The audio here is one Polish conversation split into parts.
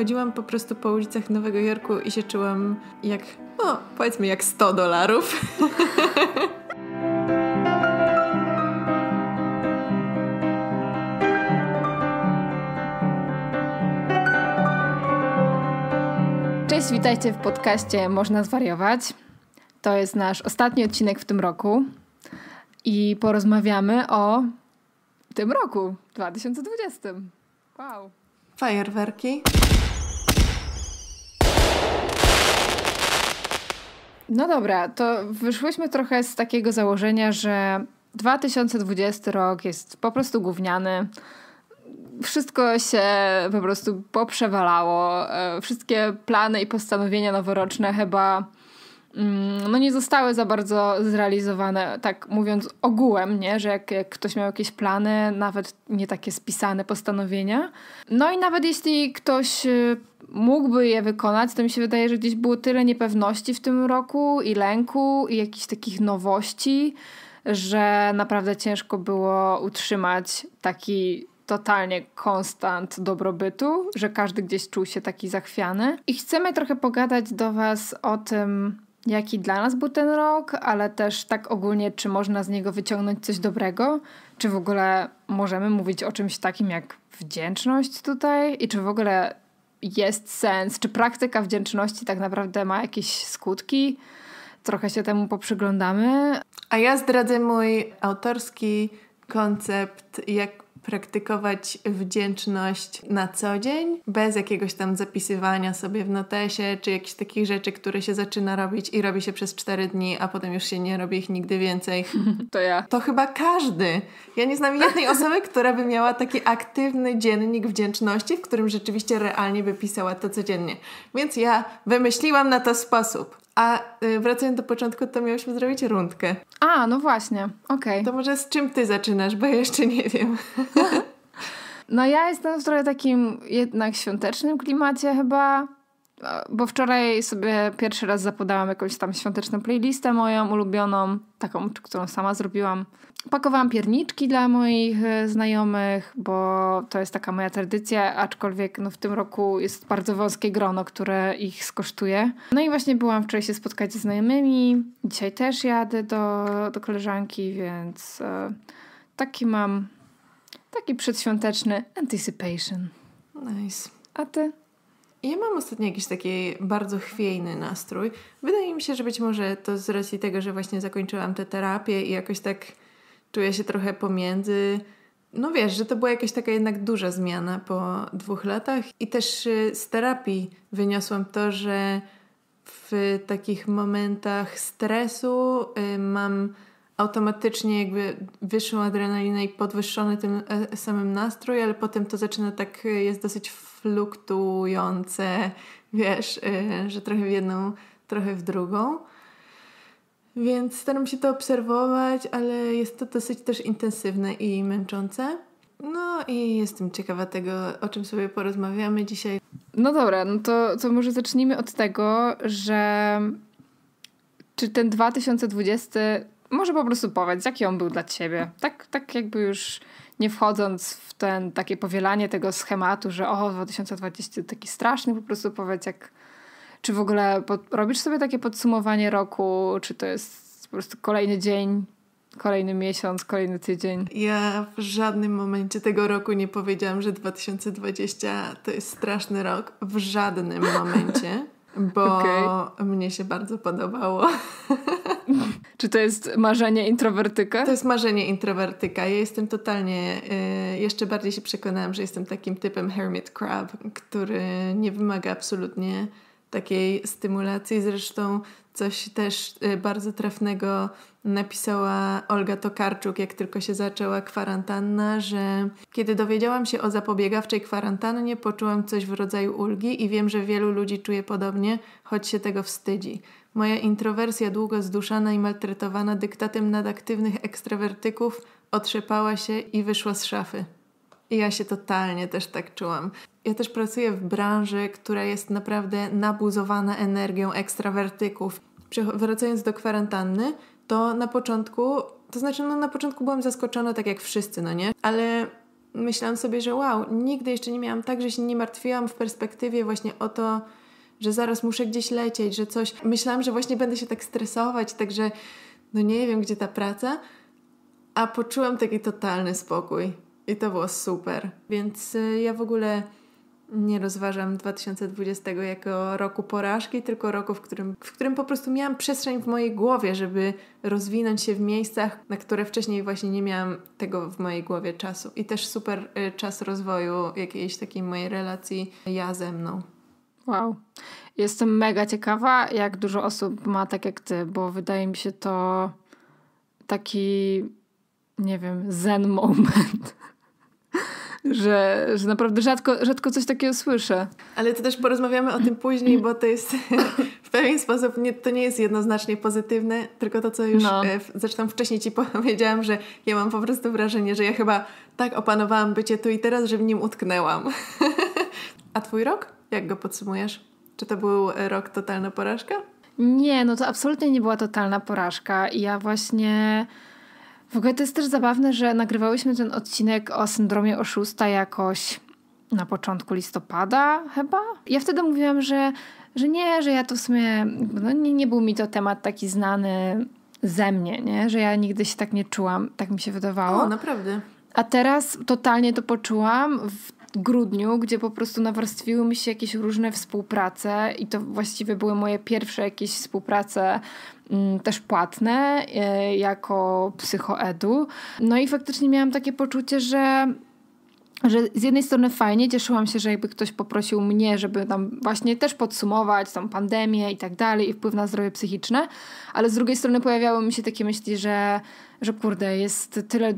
Chodziłam po prostu po ulicach Nowego Jorku i się czułam jak, no powiedzmy jak 100 dolarów. Cześć, witajcie w podcaście Można Zwariować. To jest nasz ostatni odcinek w tym roku i porozmawiamy o tym roku 2020. Wow. Fajerwerki. No dobra, to wyszłyśmy trochę z takiego założenia, że 2020 rok jest po prostu gówniany. Wszystko się po prostu poprzewalało. E, wszystkie plany i postanowienia noworoczne chyba mm, no nie zostały za bardzo zrealizowane, tak mówiąc ogółem, nie? że jak, jak ktoś miał jakieś plany, nawet nie takie spisane postanowienia. No i nawet jeśli ktoś y, mógłby je wykonać, to mi się wydaje, że gdzieś było tyle niepewności w tym roku i lęku i jakichś takich nowości, że naprawdę ciężko było utrzymać taki totalnie konstant dobrobytu, że każdy gdzieś czuł się taki zachwiany. I chcemy trochę pogadać do Was o tym, jaki dla nas był ten rok, ale też tak ogólnie, czy można z niego wyciągnąć coś dobrego, czy w ogóle możemy mówić o czymś takim jak wdzięczność tutaj i czy w ogóle jest sens, czy praktyka wdzięczności tak naprawdę ma jakieś skutki. Trochę się temu poprzyglądamy. A ja zdradzę mój autorski koncept, jak praktykować wdzięczność na co dzień, bez jakiegoś tam zapisywania sobie w notesie, czy jakichś takich rzeczy, które się zaczyna robić i robi się przez cztery dni, a potem już się nie robi ich nigdy więcej. To ja. To chyba każdy. Ja nie znam jednej osoby, która by miała taki aktywny dziennik wdzięczności, w którym rzeczywiście realnie by pisała to codziennie. Więc ja wymyśliłam na to sposób. A y, wracając do początku, to miałyśmy zrobić rundkę. A, no właśnie, okej. Okay. To może z czym ty zaczynasz, bo ja jeszcze nie wiem. No ja jestem w trochę takim jednak świątecznym klimacie chyba bo wczoraj sobie pierwszy raz zapodałam jakąś tam świąteczną playlistę moją ulubioną, taką, którą sama zrobiłam. Pakowałam pierniczki dla moich e, znajomych, bo to jest taka moja tradycja, aczkolwiek no, w tym roku jest bardzo wąskie grono, które ich skosztuje. No i właśnie byłam wczoraj się spotkać ze znajomymi, dzisiaj też jadę do, do koleżanki, więc e, taki mam, taki przedświąteczny anticipation. Nice. A ty? Ja mam ostatnio jakiś taki bardzo chwiejny nastrój. Wydaje mi się, że być może to z racji tego, że właśnie zakończyłam tę terapię i jakoś tak czuję się trochę pomiędzy. No wiesz, że to była jakaś taka jednak duża zmiana po dwóch latach. I też y, z terapii wyniosłam to, że w takich momentach stresu y, mam automatycznie jakby wyższą adrenalinę i podwyższony tym e, samym nastrój, ale potem to zaczyna tak, e, jest dosyć fluktuujące, wiesz, e, że trochę w jedną, trochę w drugą. Więc staram się to obserwować, ale jest to dosyć też intensywne i męczące. No i jestem ciekawa tego, o czym sobie porozmawiamy dzisiaj. No dobra, no to, to może zacznijmy od tego, że czy ten 2020 może po prostu powiedz, jaki on był dla ciebie. Tak, tak jakby już nie wchodząc w ten takie powielanie tego schematu, że o, 2020 taki straszny, po prostu powiedz jak, czy w ogóle pod, robisz sobie takie podsumowanie roku, czy to jest po prostu kolejny dzień, kolejny miesiąc, kolejny tydzień? Ja w żadnym momencie tego roku nie powiedziałam, że 2020 to jest straszny rok. W żadnym momencie. Bo okay. mnie się bardzo podobało. Czy to jest marzenie introwertyka? To jest marzenie introwertyka. Ja jestem totalnie, y, jeszcze bardziej się przekonałam, że jestem takim typem hermit crab, który nie wymaga absolutnie takiej stymulacji. Zresztą coś też y, bardzo trafnego napisała Olga Tokarczuk, jak tylko się zaczęła kwarantanna, że kiedy dowiedziałam się o zapobiegawczej kwarantannie, poczułam coś w rodzaju ulgi i wiem, że wielu ludzi czuje podobnie, choć się tego wstydzi. Moja introwersja długo zduszana i maltretowana dyktatem nadaktywnych ekstrawertyków otrzepała się i wyszła z szafy. I ja się totalnie też tak czułam. Ja też pracuję w branży, która jest naprawdę nabuzowana energią ekstrawertyków. Wracając do kwarantanny, to na początku, to znaczy no na początku byłam zaskoczona tak jak wszyscy, no nie? Ale myślałam sobie, że wow, nigdy jeszcze nie miałam tak, że się nie martwiłam w perspektywie właśnie o to, że zaraz muszę gdzieś lecieć, że coś. Myślałam, że właśnie będę się tak stresować, także no nie wiem, gdzie ta praca, a poczułam taki totalny spokój i to było super. Więc y, ja w ogóle nie rozważam 2020 jako roku porażki, tylko roku, w którym, w którym po prostu miałam przestrzeń w mojej głowie, żeby rozwinąć się w miejscach, na które wcześniej właśnie nie miałam tego w mojej głowie czasu. I też super y, czas rozwoju jakiejś takiej mojej relacji ja ze mną. Wow. Jestem mega ciekawa, jak dużo osób ma tak jak ty, bo wydaje mi się to taki, nie wiem, zen moment. Że, że naprawdę rzadko, rzadko coś takiego słyszę. Ale to też porozmawiamy o tym później, bo to jest w pewien sposób, nie, to nie jest jednoznacznie pozytywne, tylko to, co już no. E, zresztą wcześniej ci powiedziałam, że ja mam po prostu wrażenie, że ja chyba tak opanowałam bycie tu i teraz, że w nim utknęłam. A twój rok? Jak go podsumujesz? Czy to był rok totalna porażka? Nie, no to absolutnie nie była totalna porażka. I ja właśnie. W ogóle to jest też zabawne, że nagrywałyśmy ten odcinek o syndromie oszusta jakoś na początku listopada, chyba. Ja wtedy mówiłam, że, że nie, że ja to w sumie. No nie, nie był mi to temat taki znany ze mnie, nie? że ja nigdy się tak nie czułam, tak mi się wydawało. O, naprawdę. A teraz totalnie to poczułam. W grudniu, gdzie po prostu nawarstwiły mi się jakieś różne współprace i to właściwie były moje pierwsze jakieś współprace mm, też płatne e, jako psychoedu. No i faktycznie miałam takie poczucie, że że z jednej strony fajnie, cieszyłam się, że jakby ktoś poprosił mnie, żeby tam właśnie też podsumować tą pandemię i tak dalej i wpływ na zdrowie psychiczne, ale z drugiej strony pojawiały mi się takie myśli, że że kurde, jest tyle,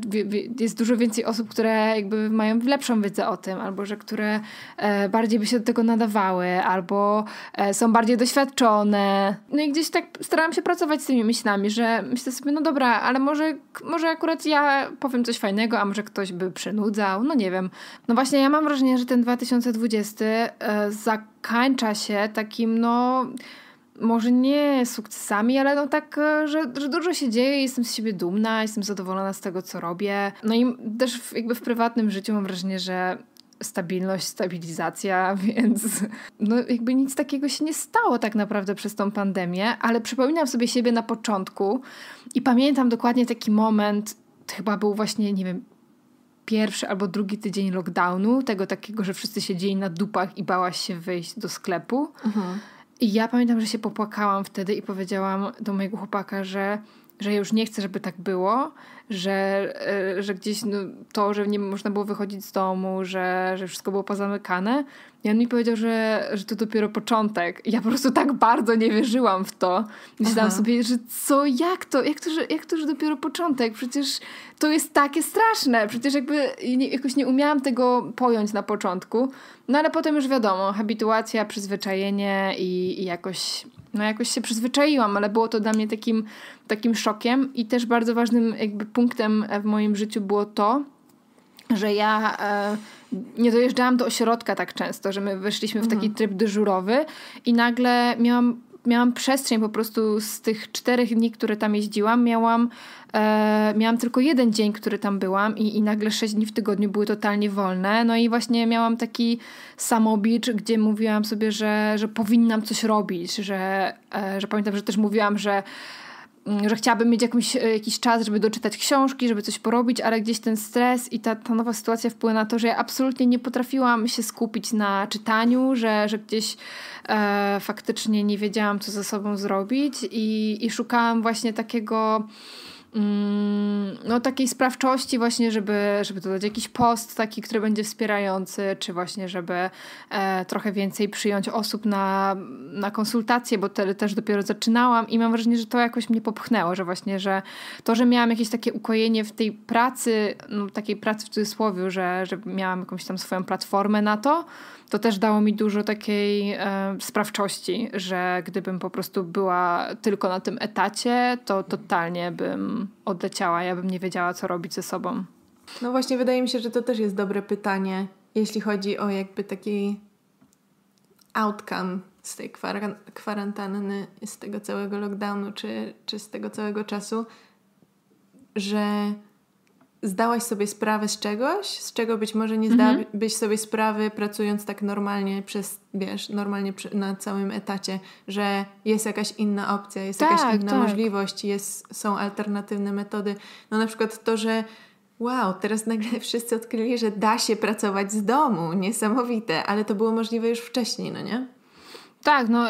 jest dużo więcej osób, które jakby mają lepszą wiedzę o tym, albo że które e, bardziej by się do tego nadawały, albo e, są bardziej doświadczone. No i gdzieś tak starałam się pracować z tymi myślami, że myślę sobie, no dobra, ale może, może akurat ja powiem coś fajnego, a może ktoś by przynudzał, no nie wiem. No właśnie, ja mam wrażenie, że ten 2020 e, zakańcza się takim, no może nie sukcesami, ale no tak, e, że, że dużo się dzieje, jestem z siebie dumna, jestem zadowolona z tego, co robię. No i też w, jakby w prywatnym życiu mam wrażenie, że stabilność, stabilizacja, więc no jakby nic takiego się nie stało tak naprawdę przez tą pandemię, ale przypominam sobie siebie na początku i pamiętam dokładnie taki moment, chyba był właśnie, nie wiem, pierwszy albo drugi tydzień lockdownu, tego takiego, że wszyscy siedzieli na dupach i bałaś się wyjść do sklepu. Mhm. I ja pamiętam, że się popłakałam wtedy i powiedziałam do mojego chłopaka, że, że już nie chcę, żeby tak było, że, e, że gdzieś no, to, że nie można było wychodzić z domu, że, że wszystko było pozamykane, on mi powiedział, że, że to dopiero początek. ja po prostu tak bardzo nie wierzyłam w to. Myślałam Aha. sobie, że co, jak to? Jak to, że, jak to, że dopiero początek? Przecież to jest takie straszne. Przecież jakby nie, jakoś nie umiałam tego pojąć na początku. No ale potem już wiadomo, habituacja, przyzwyczajenie i, i jakoś, no jakoś się przyzwyczaiłam, ale było to dla mnie takim, takim szokiem. I też bardzo ważnym jakby punktem w moim życiu było to, że ja... E, nie dojeżdżałam do ośrodka tak często, że my wyszliśmy w taki mhm. tryb dyżurowy i nagle miałam miałam przestrzeń po prostu z tych czterech dni, które tam jeździłam, miałam, e, miałam tylko jeden dzień, który tam byłam i, i nagle sześć dni w tygodniu były totalnie wolne. No i właśnie miałam taki samobicz, gdzie mówiłam sobie, że, że powinnam coś robić, że, e, że pamiętam, że też mówiłam, że Mm, że chciałabym mieć jakimś e, jakiś czas, żeby doczytać książki, żeby coś porobić, ale gdzieś ten stres i ta, ta nowa sytuacja wpływa na to, że ja absolutnie nie potrafiłam się skupić na czytaniu, że, że gdzieś e, faktycznie nie wiedziałam, co ze sobą zrobić i, i szukałam właśnie takiego Mm, no takiej sprawczości właśnie, żeby, żeby dodać jakiś post taki, który będzie wspierający, czy właśnie, żeby e, trochę więcej przyjąć osób na, na konsultacje, bo wtedy też dopiero zaczynałam i mam wrażenie, że to jakoś mnie popchnęło, że właśnie, że to, że miałam jakieś takie ukojenie w tej pracy, no, takiej pracy w cudzysłowie, że, że miałam jakąś tam swoją platformę na to, to też dało mi dużo takiej e, sprawczości, że gdybym po prostu była tylko na tym etacie, to totalnie bym odleciała, ja bym nie wiedziała, co robić ze sobą. No właśnie, wydaje mi się, że to też jest dobre pytanie, jeśli chodzi o jakby taki outcome z tej kwar- kwarantanny, z tego całego lockdownu, czy, czy z tego całego czasu, że zdałaś sobie sprawę z czegoś, z czego być może nie mhm. zdałabyś mhm. sobie sprawy pracując tak normalnie przez, wiesz, normalnie przy, na całym etacie, że jest jakaś inna opcja, jest tak, jakaś inna tak. możliwość, jest, są alternatywne metody. No na przykład to, że wow, teraz nagle wszyscy odkryli, że da się pracować z domu, niesamowite, ale to było możliwe już wcześniej, no nie? Tak, no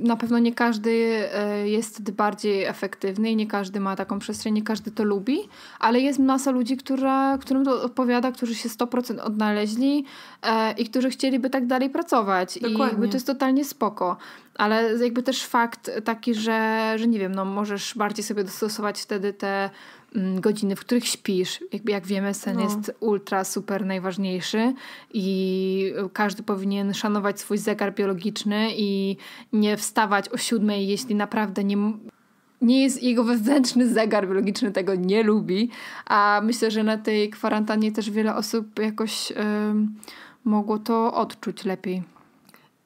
na pewno nie każdy e, jest wtedy bardziej efektywny i nie każdy ma taką przestrzeń, nie każdy to lubi, ale jest masa ludzi, która, którym to odpowiada, którzy się 100% odnaleźli e, i którzy chcieliby tak dalej pracować. Dokładnie. I jakby to jest totalnie spoko. Ale jakby też fakt taki, że, że nie wiem, no możesz bardziej sobie dostosować wtedy te Mm, godziny, w których śpisz. jak wiemy, sen no. jest ultra super najważniejszy i każdy powinien szanować swój zegar biologiczny i nie wstawać o siódmej, jeśli naprawdę nie, nie jest jego wewnętrzny zegar biologiczny tego nie lubi, a myślę, że na tej kwarantannie też wiele osób jakoś yy, mogło to odczuć lepiej.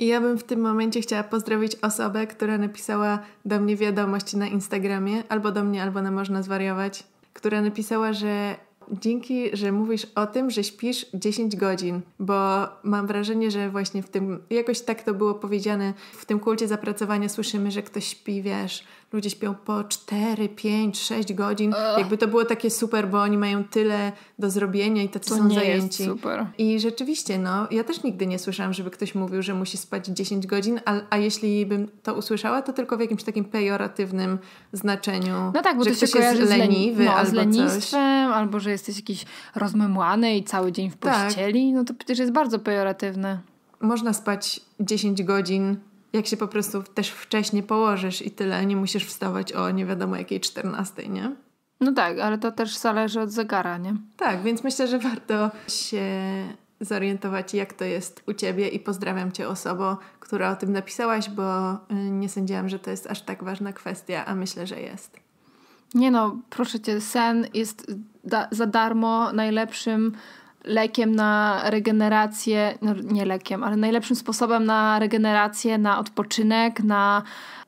I ja bym w tym momencie chciała pozdrowić osobę, która napisała do mnie wiadomość na Instagramie, albo do mnie, albo na Można Zwariować, która napisała, że Dzięki, że mówisz o tym, że śpisz 10 godzin, bo mam wrażenie, że właśnie w tym, jakoś tak to było powiedziane, w tym kulcie zapracowania słyszymy, że ktoś śpi, wiesz, ludzie śpią po 4, 5, 6 godzin. Ugh. Jakby to było takie super, bo oni mają tyle do zrobienia i tacy są nie zajęci. Jest super. I rzeczywiście, no, ja też nigdy nie słyszałam, żeby ktoś mówił, że musi spać 10 godzin, a, a jeśli bym to usłyszała, to tylko w jakimś takim pejoratywnym znaczeniu. No tak, bo że to ktoś się jest leniwy no, albo z albo że jesteś jakiś rozmemłany i cały dzień w tak. pościeli, tak. no to przecież jest bardzo pejoratywne. Można spać 10 godzin, jak się po prostu też wcześniej położysz i tyle, nie musisz wstawać o nie wiadomo jakiej 14, nie? No tak, ale to też zależy od zegara, nie? Tak, więc myślę, że warto się zorientować, jak to jest u ciebie i pozdrawiam cię osobo, która o tym napisałaś, bo y, nie sądziłam, że to jest aż tak ważna kwestia, a myślę, że jest. Nie no, proszę cię, sen jest da- za darmo najlepszym lekiem na regenerację, no nie lekiem, ale najlepszym sposobem na regenerację, na odpoczynek, na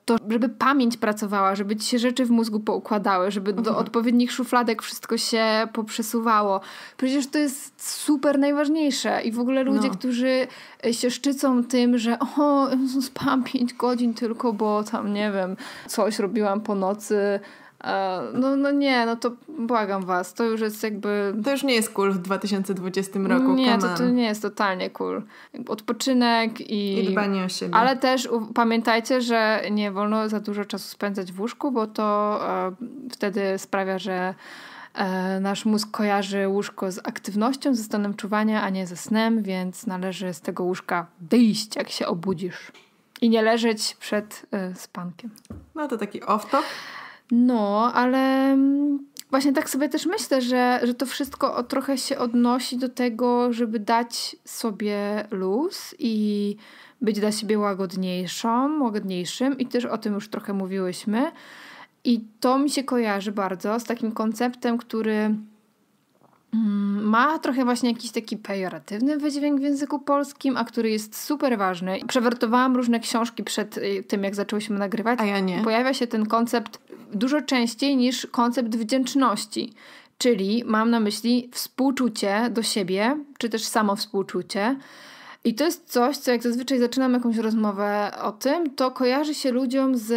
to, żeby pamięć pracowała, żeby ci się rzeczy w mózgu poukładały, żeby do mhm. odpowiednich szufladek wszystko się poprzesuwało. Przecież to jest super najważniejsze i w ogóle ludzie, no. którzy się szczycą tym, że o, spam 5 godzin tylko, bo tam nie wiem, coś robiłam po nocy, no, no nie, no to błagam was, to już jest jakby... To już nie jest cool w 2020 roku, Nie, to, to nie jest totalnie cool. Odpoczynek i... I dbanie o siebie. Ale też pamiętajcie, że nie wolno za dużo czasu spędzać w łóżku, bo to e, wtedy sprawia, że e, nasz mózg kojarzy łóżko z aktywnością, ze stanem czuwania, a nie ze snem, więc należy z tego łóżka wyjść, jak się obudzisz. I nie leżeć przed e, spankiem. No to taki off-top. No, ale mm, właśnie tak sobie też myślę, że, że to wszystko trochę się odnosi do tego, żeby dać sobie luz i być dla siebie łagodniejszą, łagodniejszym i też o tym już trochę mówiłyśmy. I to mi się kojarzy bardzo z takim konceptem, który mm, ma trochę właśnie jakiś taki pejoratywny wydźwięk w języku polskim, a który jest super ważny. Przewertowałam różne książki przed y, tym, jak zaczęłyśmy nagrywać. A ja nie. Pojawia się ten koncept dużo częściej niż koncept wdzięczności. Czyli mam na myśli współczucie do siebie, czy też samo współczucie. I to jest coś, co jak zazwyczaj zaczynam jakąś rozmowę o tym, to kojarzy się ludziom z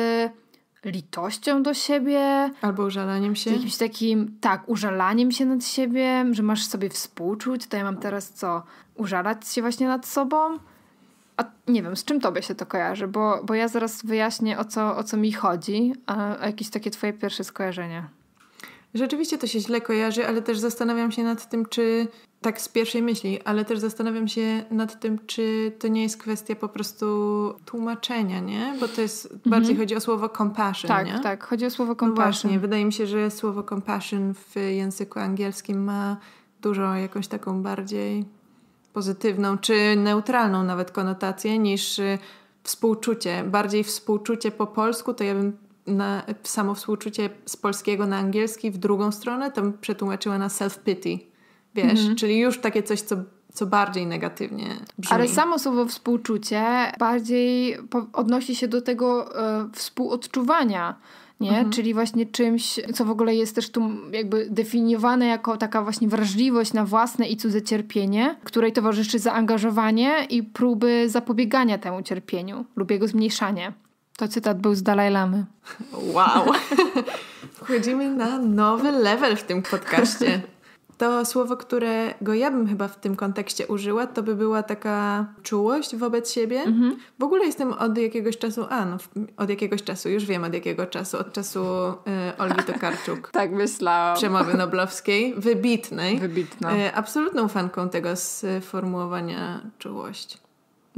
litością do siebie. Albo użalaniem się. Jakimś takim, tak, użalaniem się nad siebie, że masz sobie współczuć, to ja mam teraz co, użalać się właśnie nad sobą. A nie wiem, z czym tobie się to kojarzy, bo, bo ja zaraz wyjaśnię, o co, o co mi chodzi, a, a jakieś takie twoje pierwsze skojarzenia. Rzeczywiście to się źle kojarzy, ale też zastanawiam się nad tym, czy tak z pierwszej myśli, ale też zastanawiam się nad tym, czy to nie jest kwestia po prostu tłumaczenia, nie? Bo to jest mhm. bardziej chodzi o słowo compassion, tak, nie? Tak, chodzi o słowo no compassion. No właśnie, wydaje mi się, że słowo compassion w języku angielskim ma dużo jakąś taką bardziej pozytywną czy neutralną nawet konotację niż y, współczucie. Bardziej współczucie po polsku, to ja bym na, samo współczucie z polskiego na angielski w drugą stronę to bym przetłumaczyła na self-pity. Wiesz, mhm. czyli już takie coś, co co bardziej negatywnie brzmi. Ale samo słowo współczucie bardziej odnosi się do tego y, współodczuwania nie? Mhm. Czyli właśnie czymś, co w ogóle jest też tu jakby definiowane jako taka właśnie wrażliwość na własne i cudze cierpienie, której towarzyszy zaangażowanie i próby zapobiegania temu cierpieniu lub jego zmniejszania. To cytat był z Dalaj Lamy. Wow! Wchodzimy na nowy level w tym podcaście. To słowo, którego ja bym chyba w tym kontekście użyła, to by była taka czułość wobec siebie. Mhm. W ogóle jestem od jakiegoś czasu, a no, od jakiegoś czasu, już wiem od jakiego czasu, od czasu y, Olgi Tokarczuk. tak myślałam. Przemowy noblowskiej, wybitnej. Wybitna. Y, absolutną fanką tego sformułowania czułość.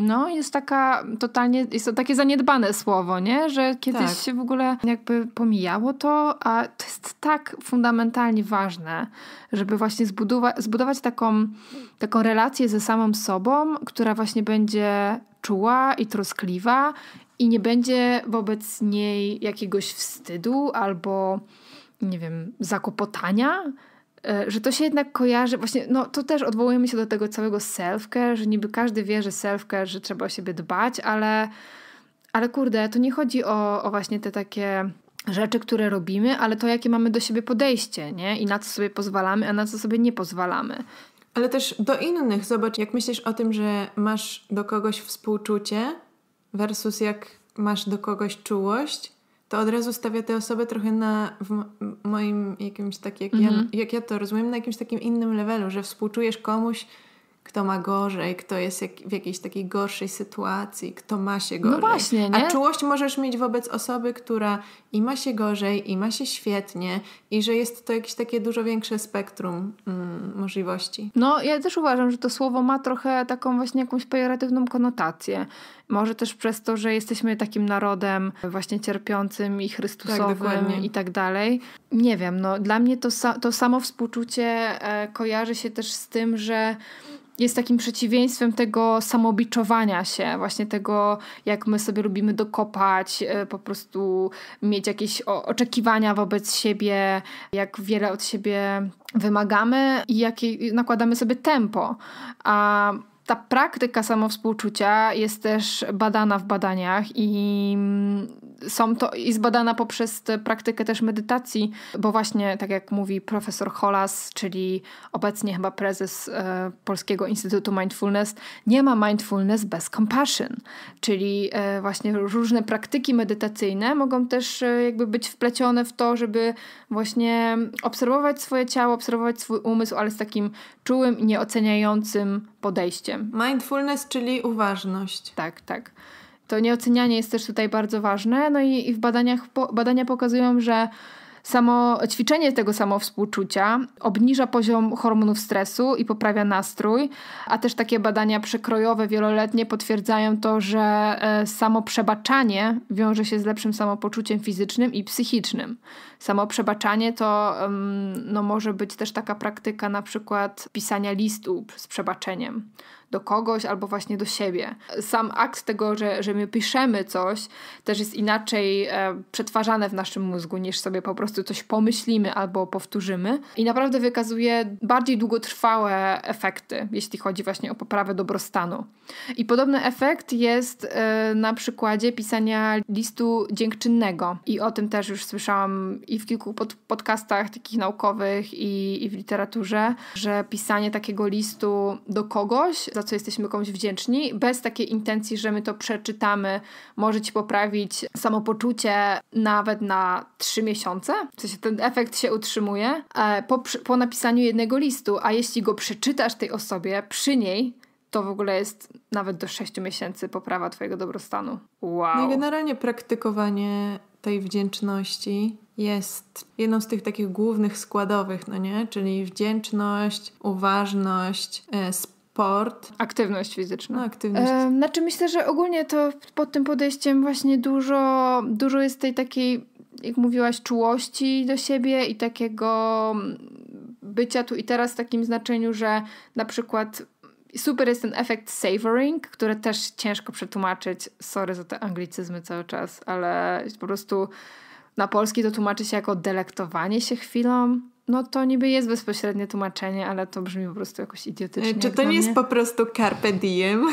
No, jest taka totalnie, jest to takie zaniedbane słowo, nie? Że kiedyś tak. się w ogóle jakby pomijało to, a to jest tak fundamentalnie ważne, żeby właśnie zbudowa- zbudować taką, taką relację ze samą sobą, która właśnie będzie czuła i troskliwa i nie będzie wobec niej jakiegoś wstydu albo, nie wiem, zakopotania, E, że to się jednak kojarzy, właśnie, no to też odwołujemy się do tego całego self-care, że niby każdy wie, że self-care, że trzeba o siebie dbać, ale, ale kurde, to nie chodzi o, o właśnie te takie rzeczy, które robimy, ale to jakie mamy do siebie podejście, nie? I na co sobie pozwalamy, a na co sobie nie pozwalamy. Ale też do innych, zobacz, jak myślisz o tym, że masz do kogoś współczucie versus jak masz do kogoś czułość, to od razu stawia te osoby trochę na w moim jakimś takim, jak, ja, mhm. jak ja to rozumiem, na jakimś takim innym levelu, że współczujesz komuś, kto ma gorzej, kto jest jak, w jakiejś takiej gorszej sytuacji, kto ma się no gorzej. No właśnie, nie? A czułość możesz mieć wobec osoby, która i ma się gorzej, i ma się świetnie, i że jest to jakieś takie dużo większe spektrum mm, możliwości. No, ja też uważam, że to słowo ma trochę taką właśnie jakąś pejoratywną konotację może też przez to, że jesteśmy takim narodem właśnie cierpiącym i Chrystusowym tak, i tak dalej. Nie wiem, no dla mnie to, sa to samo współczucie e, kojarzy się też z tym, że jest takim przeciwieństwem tego samobiczowania się, właśnie tego, jak my sobie lubimy dokopać, e, po prostu mieć jakieś oczekiwania wobec siebie, jak wiele od siebie wymagamy i jakie nakładamy sobie tempo. A ta praktyka samowspółczucia jest też badana w badaniach i mm, są to i zbadana poprzez praktykę też medytacji, bo właśnie tak jak mówi profesor Holas, czyli obecnie chyba prezes e, Polskiego Instytutu Mindfulness, nie ma mindfulness bez compassion, czyli e, właśnie różne praktyki medytacyjne mogą też e, jakby być wplecione w to, żeby właśnie obserwować swoje ciało, obserwować swój umysł, ale z takim czułym i nieoceniającym podejściem. Mindfulness, czyli uważność. Tak, tak. To nieocenianie jest też tutaj bardzo ważne. No i, i w badaniach badania pokazują, że samo ćwiczenie tego samowspółczucia obniża poziom hormonów stresu i poprawia nastrój, a też takie badania przekrojowe wieloletnie potwierdzają to, że e, samo przebaczanie wiąże się z lepszym samopoczuciem fizycznym i psychicznym. Samo przebaczanie to no, może być też taka praktyka na przykład pisania listu z przebaczeniem do kogoś albo właśnie do siebie. Sam akt tego, że, że my piszemy coś, też jest inaczej e, przetwarzane w naszym mózgu, niż sobie po prostu coś pomyślimy albo powtórzymy. I naprawdę wykazuje bardziej długotrwałe efekty, jeśli chodzi właśnie o poprawę dobrostanu. I podobny efekt jest e, na przykładzie pisania listu dziękczynnego. I o tym też już słyszałam i w kilku pod podcastach takich naukowych, i, i w literaturze, że pisanie takiego listu do kogoś za co jesteśmy komuś wdzięczni, bez takiej intencji, że my to przeczytamy, może ci poprawić samopoczucie nawet na trzy miesiące. W sensie ten efekt się utrzymuje e, po, po napisaniu jednego listu, a jeśli go przeczytasz tej osobie przy niej, to w ogóle jest nawet do 6 miesięcy poprawa Twojego dobrostanu. Wow. No i generalnie praktykowanie tej wdzięczności jest jedną z tych takich głównych składowych, no nie? Czyli wdzięczność, uważność, e, sport. Aktywność fizyczna. No, aktywność. E, znaczy myślę, że ogólnie to pod tym podejściem właśnie dużo, dużo jest tej takiej, jak mówiłaś, czułości do siebie i takiego mm, bycia tu i teraz w takim znaczeniu, że na przykład super jest ten efekt savoring, który też ciężko przetłumaczyć. Sorry za te anglicyzmy cały czas, ale po prostu na polski to tłumaczy się jako delektowanie się chwilą no to niby jest bezpośrednie tłumaczenie, ale to brzmi po prostu jakoś idiotycznie. Czy to nie jest po prostu carpe diem?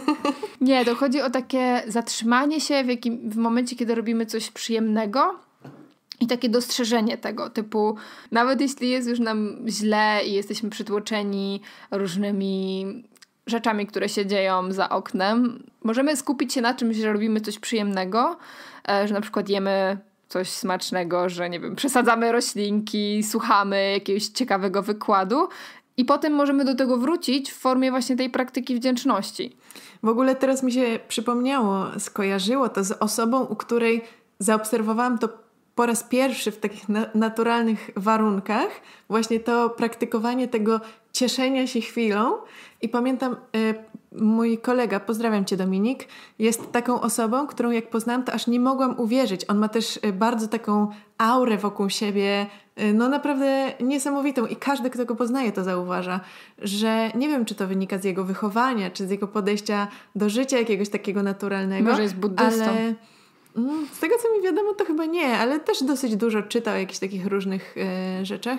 Nie, to chodzi o takie zatrzymanie się w, jakim, w momencie, kiedy robimy coś przyjemnego i takie dostrzeżenie tego, typu nawet jeśli jest już nam źle i jesteśmy przytłoczeni różnymi rzeczami, które się dzieją za oknem, możemy skupić się na czymś, że robimy coś przyjemnego, e, że na przykład jemy coś smacznego, że nie wiem, przesadzamy roślinki, słuchamy jakiegoś ciekawego wykładu i potem możemy do tego wrócić w formie właśnie tej praktyki wdzięczności. W ogóle teraz mi się przypomniało, skojarzyło to z osobą, u której zaobserwowałam to po raz pierwszy w takich naturalnych warunkach, właśnie to praktykowanie tego cieszenia się chwilą. I pamiętam, e, mój kolega, pozdrawiam cię Dominik, jest taką osobą, którą jak poznałam, to aż nie mogłam uwierzyć. On ma też e, bardzo taką aurę wokół siebie, e, no naprawdę niesamowitą i każdy, kto go poznaje, to zauważa, że nie wiem, czy to wynika z jego wychowania, czy z jego podejścia do życia jakiegoś takiego naturalnego. Może jest buddystą. Ale mm, z tego, co mi wiadomo, to chyba nie, ale też dosyć dużo czytał o jakichś takich różnych y, rzeczach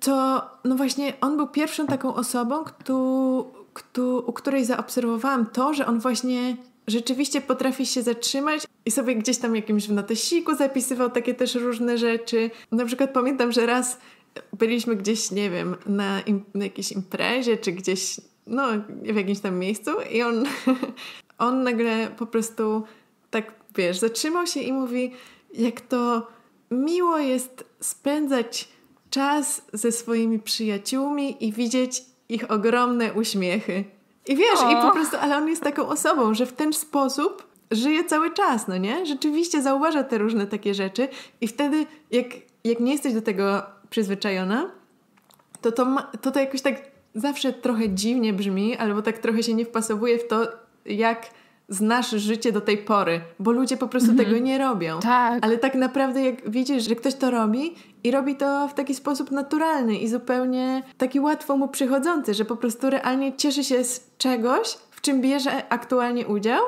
to no właśnie on był pierwszą taką osobą, któ kto, u której zaobserwowałam to, że on właśnie rzeczywiście potrafi się zatrzymać i sobie gdzieś tam jakimś w notesiku zapisywał takie też różne rzeczy. Na przykład pamiętam, że raz byliśmy gdzieś, nie wiem, na, im, na jakiejś imprezie czy gdzieś, no w jakimś tam miejscu i on, on nagle po prostu tak, wiesz, zatrzymał się i mówi, jak to miło jest spędzać czas ze swoimi przyjaciółmi i widzieć ich ogromne uśmiechy. I wiesz, i po prostu, ale on jest taką osobą, że w ten sposób żyje cały czas, no nie? Rzeczywiście zauważa te różne takie rzeczy i wtedy, jak, jak nie jesteś do tego przyzwyczajona, to to, ma, to to jakoś tak zawsze trochę dziwnie brzmi, albo tak trochę się nie wpasowuje w to, jak znasz życie do tej pory, bo ludzie po prostu mhm. tego nie robią. Tak. Ale tak naprawdę jak widzisz, że ktoś to robi i robi to w taki sposób naturalny i zupełnie taki łatwo mu przychodzący, że po prostu realnie cieszy się z czegoś, w czym bierze aktualnie udział,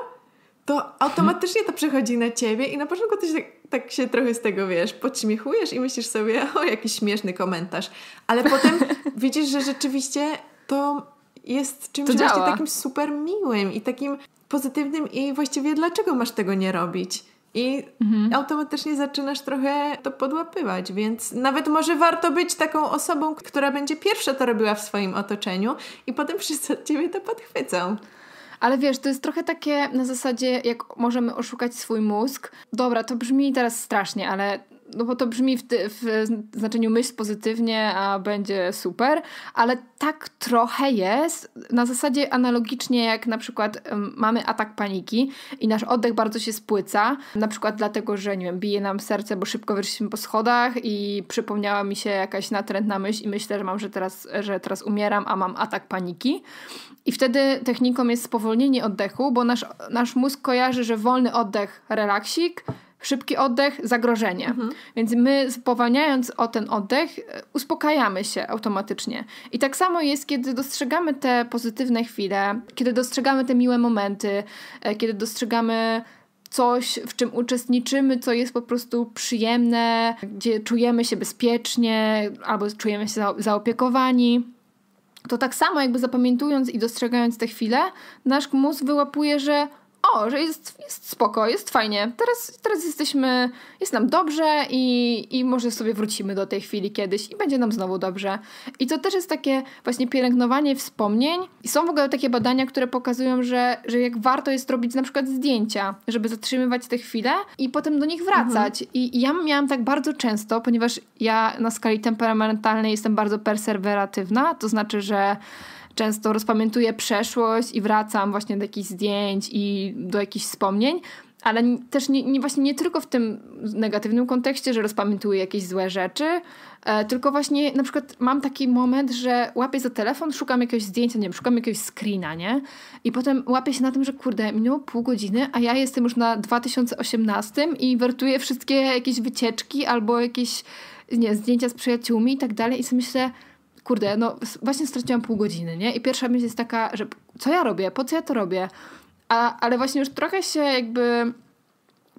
to automatycznie to przychodzi na ciebie i na początku ty się tak, tak, się trochę z tego, wiesz, podśmiechujesz i myślisz sobie, o, jaki śmieszny komentarz. Ale potem widzisz, że rzeczywiście to jest czymś to właśnie takim super miłym i takim pozytywnym i właściwie dlaczego masz tego nie robić? I mhm. automatycznie zaczynasz trochę to podłapywać, więc nawet może warto być taką osobą, która będzie pierwsza to robiła w swoim otoczeniu i potem wszyscy od ciebie to podchwycą. Ale wiesz, to jest trochę takie na zasadzie, jak możemy oszukać swój mózg. Dobra, to brzmi teraz strasznie, ale no bo to brzmi w, w, znaczeniu myśl pozytywnie, a będzie super, ale tak trochę jest, na zasadzie analogicznie jak na przykład mamy atak paniki i nasz oddech bardzo się spłyca, na przykład dlatego, że nie wiem, bije nam serce, bo szybko wyszliśmy po schodach i przypomniała mi się jakaś natrętna myśl i myślę, że mam, że teraz, że teraz umieram, a mam atak paniki. I wtedy techniką jest spowolnienie oddechu, bo nasz, nasz mózg kojarzy, że wolny oddech, relaksik, Szybki oddech, zagrożenie. Mhm. Więc my spowalniając o ten oddech, e, uspokajamy się automatycznie. I tak samo jest, kiedy dostrzegamy te pozytywne chwile, kiedy dostrzegamy te miłe momenty, e, kiedy dostrzegamy coś, w czym uczestniczymy, co jest po prostu przyjemne, gdzie czujemy się bezpiecznie albo czujemy się zaopiekowani to tak samo jakby zapamiętując i dostrzegając te chwile, nasz mózg wyłapuje, że o, że jest, jest spoko, jest fajnie, teraz, teraz jesteśmy, jest nam dobrze i, i może sobie wrócimy do tej chwili kiedyś i będzie nam znowu dobrze. I to też jest takie właśnie pielęgnowanie wspomnień. I są w ogóle takie badania, które pokazują, że, że jak warto jest robić na przykład zdjęcia, żeby zatrzymywać te chwile i potem do nich wracać. Mhm. I, I ja miałam tak bardzo często, ponieważ ja na skali temperamentalnej jestem bardzo perseweratywna, to znaczy, że często rozpamiętuję przeszłość i wracam właśnie do jakichś zdjęć i do jakichś wspomnień, ale też nie, nie, właśnie nie tylko w tym negatywnym kontekście, że rozpamiętuję jakieś złe rzeczy, e, tylko właśnie na przykład mam taki moment, że łapię za telefon, szukam jakiegoś zdjęcia, nie wiem, szukam jakiegoś screena, nie? I potem łapię się na tym, że kurde, minęło pół godziny, a ja jestem już na 2018 i wertuję wszystkie jakieś wycieczki albo jakieś nie, zdjęcia z przyjaciółmi i tak dalej i sobie myślę, kurde, no właśnie straciłam pół godziny, nie? I pierwsza myśl jest taka, że co ja robię? Po co ja to robię? A, ale właśnie już trochę się jakby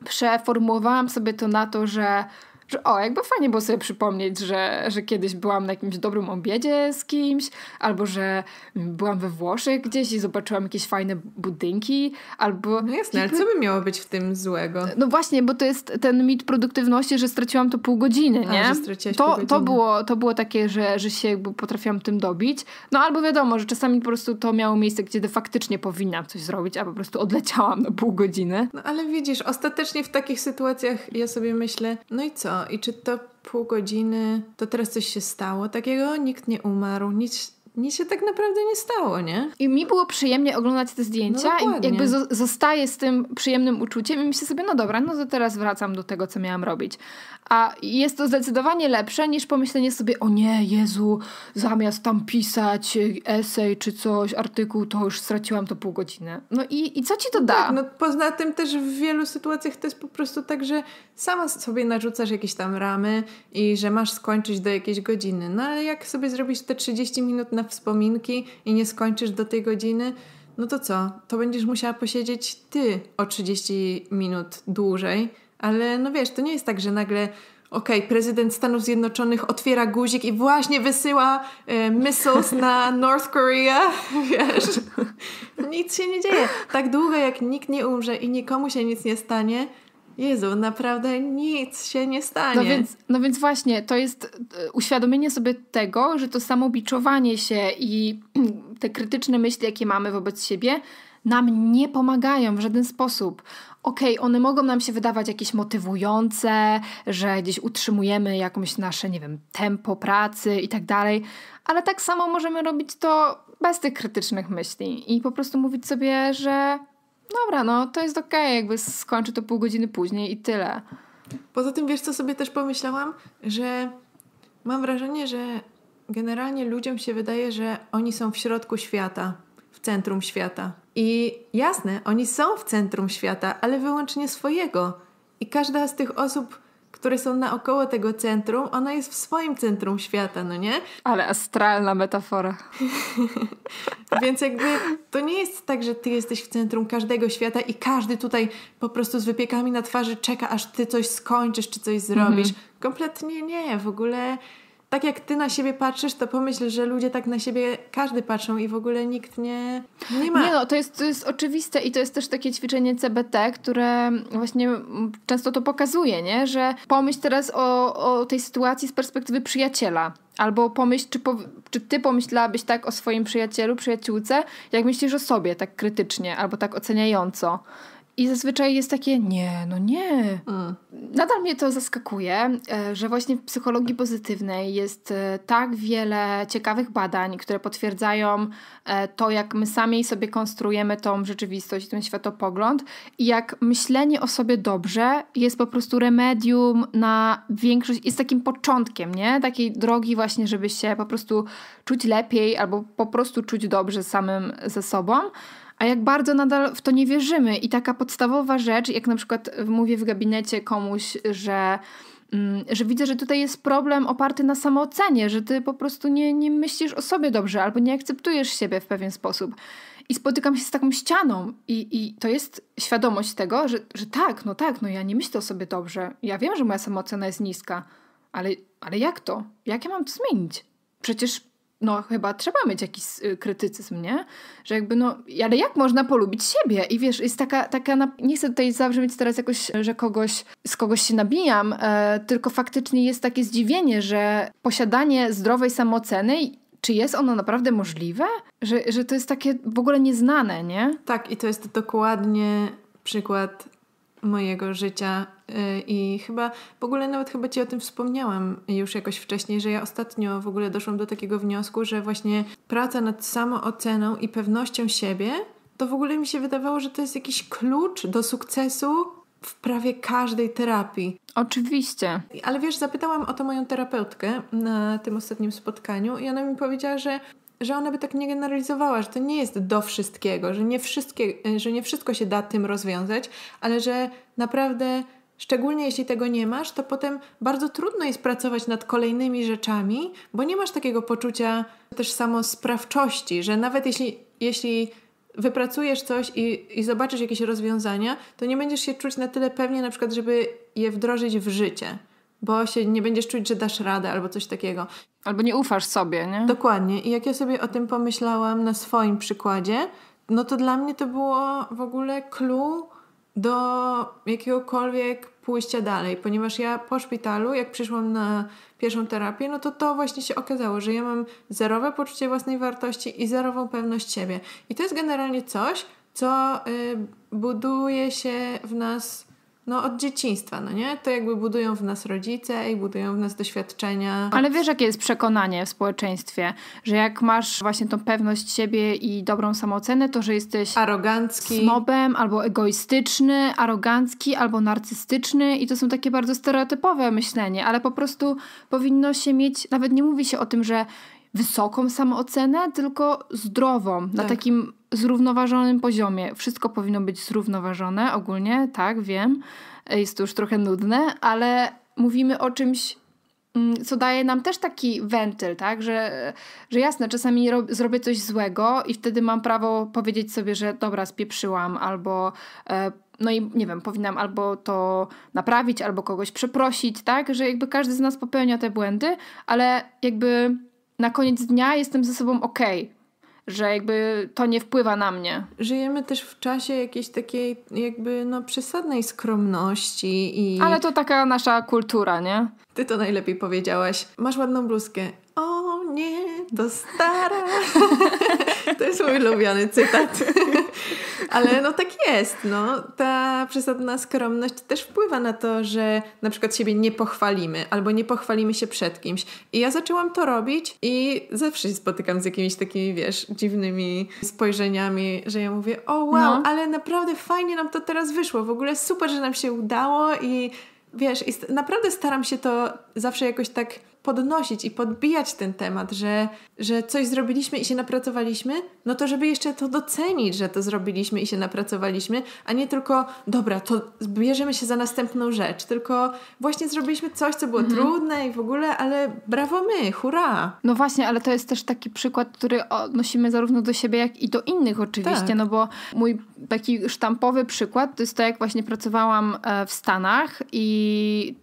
przeformułowałam sobie to na to, że że o, jakby fajnie było sobie przypomnieć, że, że kiedyś byłam na jakimś dobrym obiedzie z kimś, albo że byłam we Włoszech gdzieś i zobaczyłam jakieś fajne budynki, albo... No jasne, jakby... ale co by miało być w tym złego? No właśnie, bo to jest ten mit produktywności, że straciłam to pół godziny, nie? A, że straciłaś to, pół godziny. to, było, to było takie, że, że się jakby potrafiłam tym dobić. No albo wiadomo, że czasami po prostu to miało miejsce, gdzie faktycznie powinnam coś zrobić, a po prostu odleciałam na pół godziny. No ale widzisz, ostatecznie w takich sytuacjach ja sobie myślę, no i co? I czy to pół godziny, to teraz coś się stało takiego? Nikt nie umarł, nic, nic się tak naprawdę nie stało, nie? I mi było przyjemnie oglądać te zdjęcia no i jakby zostaję z tym przyjemnym uczuciem i myślę sobie, no dobra, no to teraz wracam do tego, co miałam robić. A jest to zdecydowanie lepsze niż pomyślenie sobie, o nie, Jezu, zamiast tam pisać esej czy coś, artykuł, to już straciłam to pół godziny. No i, i co ci to da? Tak, no poza tym też w wielu sytuacjach to jest po prostu tak, że sama sobie narzucasz jakieś tam ramy i że masz skończyć do jakiejś godziny. No ale jak sobie zrobisz te 30 minut na wspominki i nie skończysz do tej godziny, no to co? To będziesz musiała posiedzieć ty o 30 minut dłużej ale no wiesz, to nie jest tak, że nagle okej, okay, prezydent Stanów Zjednoczonych otwiera guzik i właśnie wysyła e, missiles na North Korea, wiesz. Nic się nie dzieje. Tak długo jak nikt nie umrze i nikomu się nic nie stanie, Jezu, naprawdę nic się nie stanie. No więc, no więc właśnie, to jest e, uświadomienie sobie tego, że to samo biczowanie się i mm, te krytyczne myśli, jakie mamy wobec siebie, nam nie pomagają w żaden sposób okej, okay, one mogą nam się wydawać jakieś motywujące, że gdzieś utrzymujemy jakąś nasze, nie wiem, tempo pracy i tak dalej, ale tak samo możemy robić to bez tych krytycznych myśli i po prostu mówić sobie, że dobra, no to jest okej, okay, jakby skończę to pół godziny później i tyle. Poza tym wiesz, co sobie też pomyślałam, że mam wrażenie, że generalnie ludziom się wydaje, że oni są w środku świata, w centrum świata. I jasne, oni są w centrum świata, ale wyłącznie swojego. I każda z tych osób, które są naokoło tego centrum, ona jest w swoim centrum świata, no nie? Ale astralna metafora. Więc jakby to nie jest tak, że ty jesteś w centrum każdego świata i każdy tutaj po prostu z wypiekami na twarzy czeka, aż ty coś skończysz czy coś zrobisz. Mhm. Kompletnie nie, w ogóle tak jak ty na siebie patrzysz, to pomyśl, że ludzie tak na siebie każdy patrzą i w ogóle nikt nie, nie ma. Nie no, to jest, to jest oczywiste i to jest też takie ćwiczenie CBT, które właśnie często to pokazuje, nie? że pomyśl teraz o, o tej sytuacji z perspektywy przyjaciela. Albo pomyśl, czy, po, czy ty pomyślałabyś tak o swoim przyjacielu, przyjaciółce, jak myślisz o sobie, tak krytycznie, albo tak oceniająco. I zazwyczaj jest takie, nie, no nie. Mm. Nadal mnie to zaskakuje, e, że właśnie w psychologii pozytywnej jest e, tak wiele ciekawych badań, które potwierdzają e, to, jak my sami sobie konstruujemy tą rzeczywistość, ten światopogląd i jak myślenie o sobie dobrze jest po prostu remedium na większość, jest takim początkiem, nie? Takiej drogi właśnie, żeby się po prostu czuć lepiej albo po prostu czuć dobrze samym ze sobą a jak bardzo nadal w to nie wierzymy. I taka podstawowa rzecz, jak na przykład mówię w gabinecie komuś, że mm, że widzę, że tutaj jest problem oparty na samoocenie, że ty po prostu nie, nie myślisz o sobie dobrze albo nie akceptujesz siebie w pewien sposób. I spotykam się z taką ścianą, i, i to jest świadomość tego, że, że tak, no tak, no ja nie myślę o sobie dobrze. Ja wiem, że moja samoocena jest niska, ale, ale jak to? Jak ja mam to zmienić? Przecież no chyba trzeba mieć jakiś y, krytycyzm, nie? Że jakby no, ale jak można polubić siebie I wiesz, jest taka, taka nie chcę tutaj zabrzmieć teraz jakoś, że kogoś, z kogoś się nabijam, e, tylko faktycznie jest takie zdziwienie, że posiadanie zdrowej samooceny czy jest ono naprawdę możliwe? Że, że to jest takie w ogóle nieznane, nie? Tak, i to jest dokładnie przykład mojego życia y, i chyba w ogóle nawet chyba ci o tym wspomniałam już jakoś wcześniej, że ja ostatnio w ogóle doszłam do takiego wniosku, że właśnie praca nad samooceną i pewnością siebie, to w ogóle mi się wydawało, że to jest jakiś klucz do sukcesu w prawie każdej terapii. Oczywiście. Ale wiesz, zapytałam o to moją terapeutkę na tym ostatnim spotkaniu i ona mi powiedziała, że że ona by tak nie generalizowała, że to nie jest do wszystkiego, że nie, wszystkie, e, że nie wszystko się da tym rozwiązać, ale że naprawdę, szczególnie jeśli tego nie masz, to potem bardzo trudno jest pracować nad kolejnymi rzeczami, bo nie masz takiego poczucia też samosprawczości, że nawet jeśli, jeśli wypracujesz coś i, i zobaczysz jakieś rozwiązania, to nie będziesz się czuć na tyle pewnie, na przykład, żeby je wdrożyć w życie bo się nie będziesz czuć, że dasz radę albo coś takiego. Albo nie ufasz sobie, nie? Dokładnie. I jak ja sobie o tym pomyślałam na swoim przykładzie, no to dla mnie to było w ogóle clue do jakiegokolwiek pójścia dalej, ponieważ ja po szpitalu, jak przyszłam na pierwszą terapię, no to to właśnie się okazało, że ja mam zerowe poczucie własnej wartości i zerową pewność siebie. I to jest generalnie coś, co y, buduje się w nas no od dzieciństwa, no nie? To jakby budują w nas rodzice i budują w nas doświadczenia. Ale wiesz, jakie jest przekonanie w społeczeństwie, że jak masz właśnie tą pewność siebie i dobrą samoocenę, to że jesteś arogancki, snobem albo egoistyczny, arogancki albo narcystyczny i to są takie bardzo stereotypowe myślenie, ale po prostu powinno się mieć, nawet nie mówi się o tym, że wysoką samoocenę, tylko zdrową, tak. na takim zrównoważonym poziomie. Wszystko powinno być zrównoważone ogólnie, tak, wiem. Jest to już trochę nudne, ale mówimy o czymś, mm, co daje nam też taki wentyl, tak, że, że jasne, czasami rob, zrobię coś złego i wtedy mam prawo powiedzieć sobie, że dobra, spieprzyłam albo... E, no i nie wiem, powinnam albo to naprawić, albo kogoś przeprosić, tak? Że jakby każdy z nas popełnia te błędy, ale jakby na koniec dnia jestem ze sobą okej. Okay że jakby to nie wpływa na mnie. Żyjemy też w czasie jakiejś takiej jakby no przesadnej skromności i... Ale to taka nasza kultura, nie? Ty to najlepiej powiedziałaś. Masz ładną bluzkę. O nie, to stara. to jest mój ulubiony cytat. Ale no tak jest, no. Ta przesadna skromność też wpływa na to, że na przykład siebie nie pochwalimy albo nie pochwalimy się przed kimś. I ja zaczęłam to robić i zawsze się spotykam z jakimiś takimi, wiesz, dziwnymi spojrzeniami, że ja mówię, o wow, no. ale naprawdę fajnie nam to teraz wyszło, w ogóle super, że nam się udało i wiesz, i st- naprawdę staram się to zawsze jakoś tak podnosić i podbijać ten temat, że, że coś zrobiliśmy i się napracowaliśmy, no to żeby jeszcze to docenić, że to zrobiliśmy i się napracowaliśmy, a nie tylko, dobra, to bierzemy się za następną rzecz, tylko właśnie zrobiliśmy coś, co było mhm. trudne i w ogóle, ale brawo my, hurra! No właśnie, ale to jest też taki przykład, który odnosimy zarówno do siebie, jak i do innych oczywiście, tak. no bo mój taki sztampowy przykład to jest to, jak właśnie pracowałam e, w Stanach i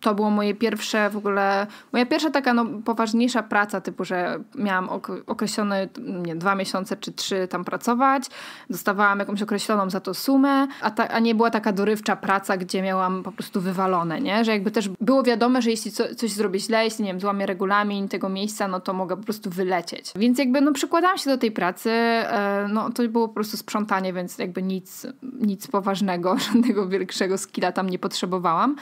to było moje pierwsze w ogóle Moja pierwsza taka no, poważniejsza praca, typu, że miałam ok określone nie, dwa miesiące czy trzy tam pracować, dostawałam jakąś określoną za to sumę, a, ta, a nie była taka dorywcza praca, gdzie miałam po prostu wywalone, nie? Że jakby też było wiadome, że jeśli co, coś zrobię źle, jeśli nie wiem, złamię regulamin tego miejsca, no to mogę po prostu wylecieć. Więc jakby no przykładałam się do tej pracy, e, no to było po prostu sprzątanie, więc jakby nic, nic poważnego, żadnego większego skilla tam nie potrzebowałam.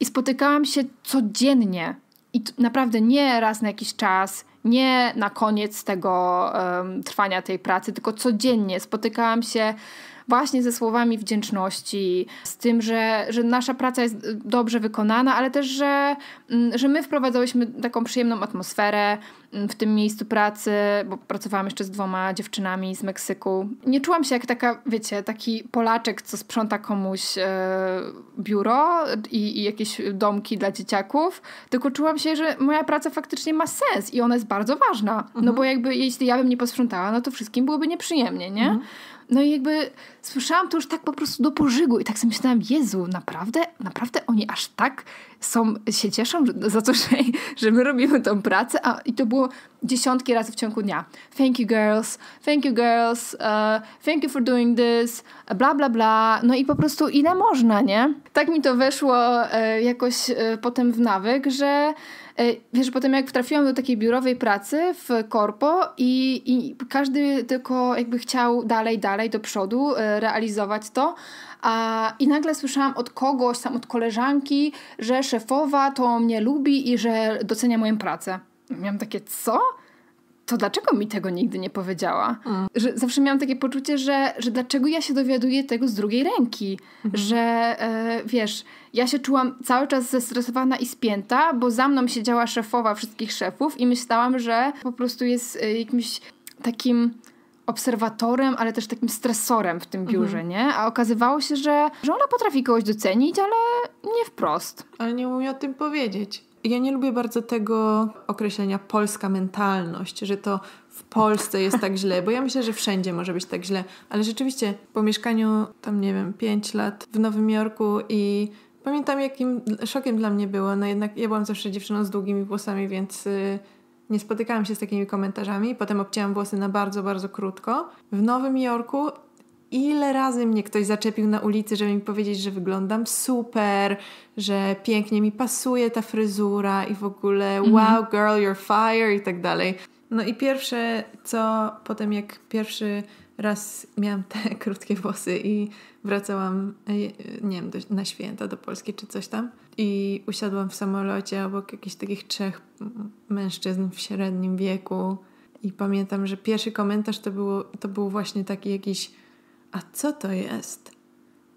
I spotykałam się codziennie i naprawdę nie raz na jakiś czas, nie na koniec tego um, trwania tej pracy, tylko codziennie spotykałam się właśnie ze słowami wdzięczności, z tym, że, że nasza praca jest dobrze wykonana, ale też, że, mm, że my wprowadzałyśmy taką przyjemną atmosferę mm, w tym miejscu pracy, bo pracowałam jeszcze z dwoma dziewczynami z Meksyku. Nie czułam się jak taka, wiecie, taki Polaczek, co sprząta komuś e, biuro i, i jakieś domki dla dzieciaków, tylko czułam się, że moja praca faktycznie ma sens i ona jest bardzo ważna, no mhm. no bo jakby jeśli ja bym nie posprzątała, no to wszystkim byłoby nieprzyjemnie, nie? Mhm. No i jakby słyszałam to już tak po prostu do pożygu i tak sobie myślałam, Jezu, naprawdę, naprawdę oni aż tak są, się cieszą za to, że, że my robimy tą pracę, a i to było dziesiątki razy w ciągu dnia. Thank you girls, thank you girls, uh, thank you for doing this, bla bla bla. No i po prostu ile można, nie? Tak mi to weszło e, jakoś e, potem w nawyk, że E, wiesz, potem jak trafiłam do takiej biurowej pracy w korpo i, i każdy tylko jakby chciał dalej, dalej do przodu e, realizować to, a, I nagle słyszałam od kogoś, tam od koleżanki, że szefowa to mnie lubi i że docenia moją pracę. Miałam takie, co? to dlaczego mi tego nigdy nie powiedziała? Mm. Że zawsze miałam takie poczucie, że, że dlaczego ja się dowiaduję tego z drugiej ręki, mm. że e, wiesz, ja się czułam cały czas zestresowana i spięta, bo za mną siedziała szefowa wszystkich szefów i myślałam, że po prostu jest e, jakimś takim obserwatorem, ale też takim stresorem w tym biurze, mhm. nie? A okazywało się, że, że ona potrafi kogoś docenić, ale nie wprost. Ale nie umie o tym powiedzieć ja nie lubię bardzo tego określenia polska mentalność, że to w Polsce jest tak źle, bo ja myślę, że wszędzie może być tak źle, ale rzeczywiście po mieszkaniu tam, nie wiem, 5 lat w Nowym Jorku i pamiętam jakim szokiem dla mnie było, no jednak ja byłam zawsze dziewczyną z długimi włosami, więc y, nie spotykałam się z takimi komentarzami, potem obcięłam włosy na bardzo, bardzo krótko. W Nowym Jorku Ile razy mnie ktoś zaczepił na ulicy, żeby mi powiedzieć, że wyglądam super, że pięknie mi pasuje ta fryzura i w ogóle mhm. wow, girl, you're fire i tak dalej. No i pierwsze, co potem jak pierwszy raz miałam te krótkie włosy i wracałam, e, nie wiem, do, na święta do Polski czy coś tam i usiadłam w samolocie obok jakichś takich trzech mężczyzn w średnim wieku i pamiętam, że pierwszy komentarz to, było, to był właśnie taki jakiś a co to jest?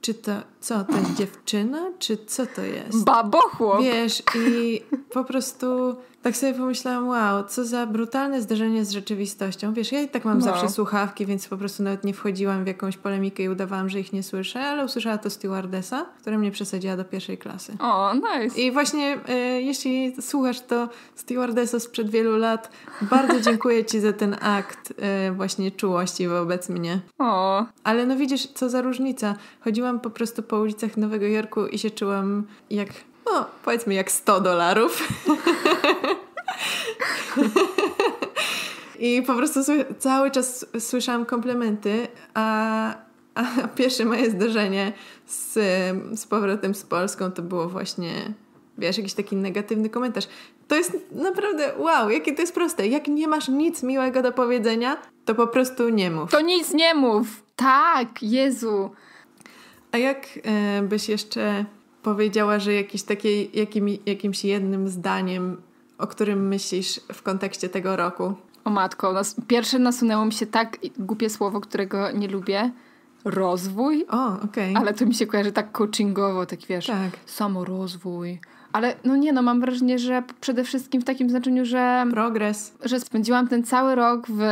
czy to, co, to jest dziewczyna, czy co to jest? Babochłop! Wiesz, i po prostu tak sobie pomyślałam, wow, co za brutalne zderzenie z rzeczywistością. Wiesz, ja i tak mam no. zawsze słuchawki, więc po prostu nawet nie wchodziłam w jakąś polemikę i udawałam, że ich nie słyszę, ale usłyszała to stewardesa, która mnie przesadziła do pierwszej klasy. O, nice! I właśnie, y, jeśli słuchasz to stewardesa sprzed wielu lat, bardzo dziękuję Ci za ten akt y, właśnie czułości wobec mnie. O! Ale no widzisz, co za różnica. Chodziłam chodziłam po prostu po ulicach Nowego Jorku i się czułam jak, no powiedzmy jak 100 dolarów. I po prostu cały czas słyszałam komplementy, a, a pierwsze moje zdarzenie z, z powrotem z Polską to było właśnie, wiesz, jakiś taki negatywny komentarz. To jest naprawdę wow, jakie to jest proste. Jak nie masz nic miłego do powiedzenia, to po prostu nie mów. To nic nie mów! Tak, Jezu. A jak e, byś jeszcze powiedziała, że jakiś takie, jakim, jakimś jednym zdaniem, o którym myślisz w kontekście tego roku? O matko, pierwsze nasunęło mi się tak głupie słowo, którego nie lubię. Rozwój. O, okej. Okay. Ale to mi się kojarzy tak coachingowo, tak wiesz, tak. samorozwój. Ale no nie, no mam wrażenie, że przede wszystkim w takim znaczeniu, że... Progres. Że spędziłam ten cały rok w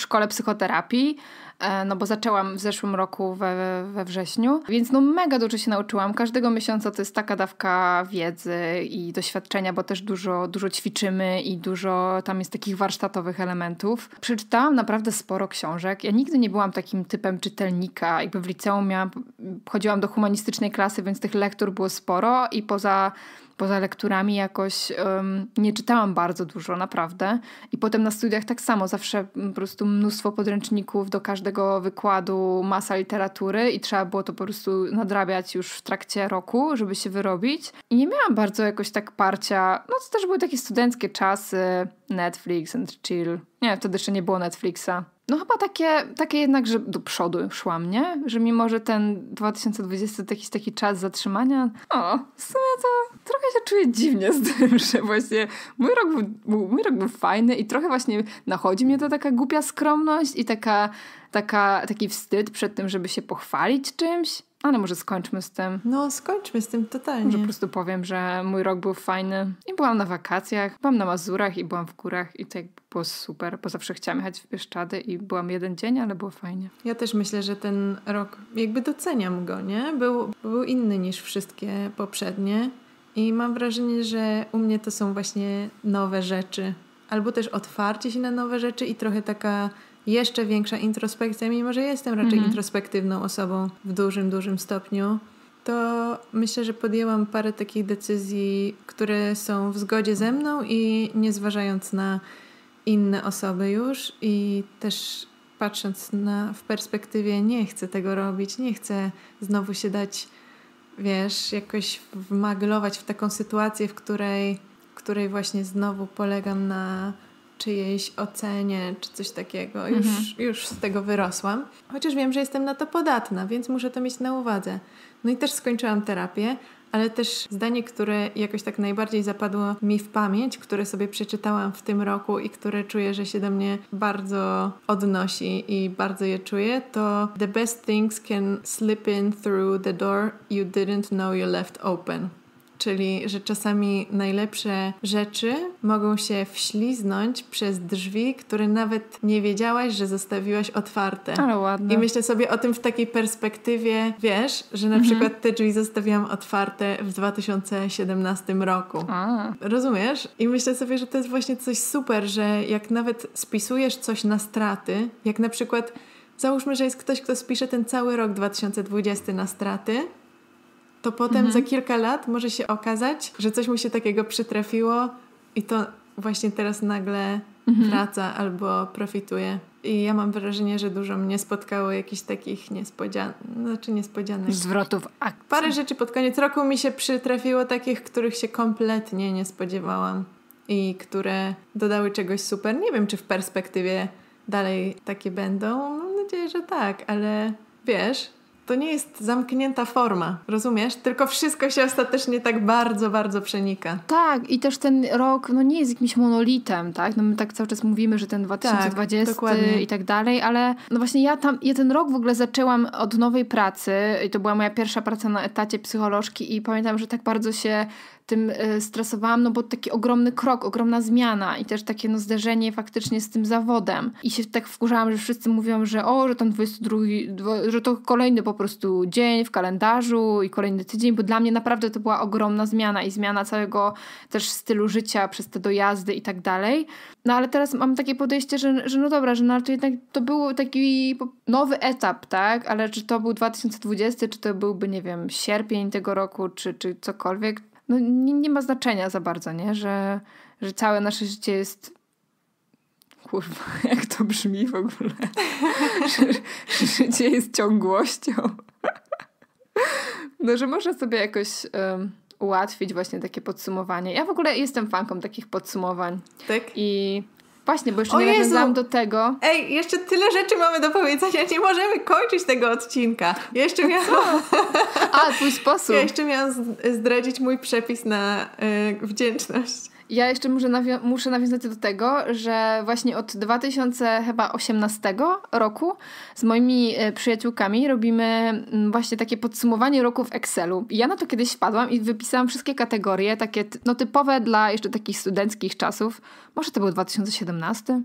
szkole psychoterapii, E, no bo zaczęłam w zeszłym roku we, we wrześniu, więc no mega dużo się nauczyłam. Każdego miesiąca to jest taka dawka wiedzy i doświadczenia, bo też dużo, dużo ćwiczymy i dużo tam jest takich warsztatowych elementów. Przeczytałam naprawdę sporo książek. Ja nigdy nie byłam takim typem czytelnika. Jakby w liceum miałam, chodziłam do humanistycznej klasy, więc tych lektur było sporo i poza poza lekturami jakoś um, nie czytałam bardzo dużo, naprawdę. I potem na studiach tak samo, zawsze mm, po prostu mnóstwo podręczników do każdego wykładu, masa literatury i trzeba było to po prostu nadrabiać już w trakcie roku, żeby się wyrobić. I nie miałam bardzo jakoś tak parcia, no to też były takie studenckie czasy, Netflix and chill. Nie, wtedy jeszcze nie było Netflixa no chyba takie, takie jednak, że do przodu szła mnie, Że mimo, że ten 2020 to jakiś taki czas zatrzymania, o, w sumie to trochę się czuję dziwnie z tym, że właśnie mój rok był, był, mój rok był fajny i trochę właśnie nachodzi mnie to taka głupia skromność i taka, taka, taki wstyd przed tym, żeby się pochwalić czymś. Ale może skończmy z tym. No, skończmy z tym totalnie. Może po prostu powiem, że mój rok był fajny. I byłam na wakacjach, byłam na Mazurach i byłam w górach i to tak było super, bo zawsze chciałam jechać w Bieszczady i byłam jeden dzień, ale było fajnie. Ja też myślę, że ten rok, jakby doceniam go, nie? Był, był inny niż wszystkie poprzednie i mam wrażenie, że u mnie to są właśnie nowe rzeczy. Albo też otwarcie się na nowe rzeczy i trochę taka jeszcze większa introspekcja, mimo że jestem raczej mhm. introspektywną osobą w dużym, dużym stopniu, to myślę, że podjęłam parę takich decyzji, które są w zgodzie ze mną i nie zważając na inne osoby już i też patrząc na, w perspektywie nie chcę tego robić, nie chcę znowu się dać, wiesz, jakoś wmaglować w taką sytuację, w której, w której właśnie znowu polegam na czyjejś ocenie czy coś takiego. Mhm. Już, mhm. już z tego wyrosłam. Chociaż wiem, że jestem na to podatna, więc muszę to mieć na uwadze. No i też skończyłam terapię, ale też zdanie, które jakoś tak najbardziej zapadło mi w pamięć, które sobie przeczytałam w tym roku i które czuję, że się do mnie bardzo odnosi i bardzo je czuję, to The best things can slip in through the door you didn't know you left open czyli że czasami najlepsze rzeczy mogą się wśliznąć przez drzwi, które nawet nie wiedziałaś, że zostawiłaś otwarte. Ale ładne. I myślę sobie o tym w takiej perspektywie, wiesz, że na mhm. przykład te drzwi zostawiłam otwarte w 2017 roku. A. Rozumiesz? I myślę sobie, że to jest właśnie coś super, że jak nawet spisujesz coś na straty, jak na przykład Załóżmy, że jest ktoś, kto spisze ten cały rok 2020 na straty, to potem mhm. za kilka lat może się okazać, że coś mu się takiego przytrafiło i to właśnie teraz nagle mhm. wraca albo profituje. I ja mam wrażenie, że dużo mnie spotkało jakichś takich niespodzianek, znaczy niespodzianek. Zwrotów akcji. Parę rzeczy pod koniec roku mi się przytrafiło takich, których się kompletnie nie spodziewałam i które dodały czegoś super. Nie wiem, czy w perspektywie dalej takie będą. Mam nadzieję, że tak, ale wiesz, to nie jest zamknięta forma, rozumiesz? Tylko wszystko się ostatecznie tak bardzo, bardzo przenika. Tak, i też ten rok no nie jest jakimś monolitem, tak? No my tak cały czas mówimy, że ten 2020 tak, i tak dalej, ale no właśnie ja tam, ja ten rok w ogóle zaczęłam od nowej pracy i to była moja pierwsza praca na etacie psycholożki i pamiętam, że tak bardzo się tym e, stresowałam, no bo taki ogromny krok, ogromna zmiana i też takie no zderzenie faktycznie z tym zawodem. I się tak wkurzałam, że wszyscy mówią, że o, że ten 22, że to kolejny po prostu dzień w kalendarzu i kolejny tydzień, bo dla mnie naprawdę to była ogromna zmiana i zmiana całego też stylu życia przez te dojazdy i tak dalej. No ale teraz mam takie podejście, że, że no dobra, że no ale to jednak to był taki nowy etap, tak? Ale czy to był 2020, czy to byłby, nie wiem, sierpień tego roku, czy, czy cokolwiek, no, nie, nie ma znaczenia za bardzo, nie? Że, że całe nasze życie jest kurwa, jak to brzmi w ogóle. Życie jest ciągłością. No, że można sobie jakoś um, ułatwić właśnie takie podsumowanie. Ja w ogóle jestem fanką takich podsumowań. Tak? I Właśnie, bo jeszcze o nie znam nawiązałam do tego. Ej, jeszcze tyle rzeczy mamy do powiedzenia, nie możemy kończyć tego odcinka. jeszcze miałam... Co? A, twój sposób. Ja jeszcze miałam zdradzić mój przepis na yy, wdzięczność. Ja jeszcze muszę, nawią- muszę nawiązać do tego, że właśnie od 2018 roku z moimi e, przyjaciółkami robimy mm, właśnie takie podsumowanie roku w Excelu. ja na to kiedyś wpadłam i wypisałam wszystkie kategorie, takie no, typowe dla jeszcze takich studenckich czasów. Może to był 2017?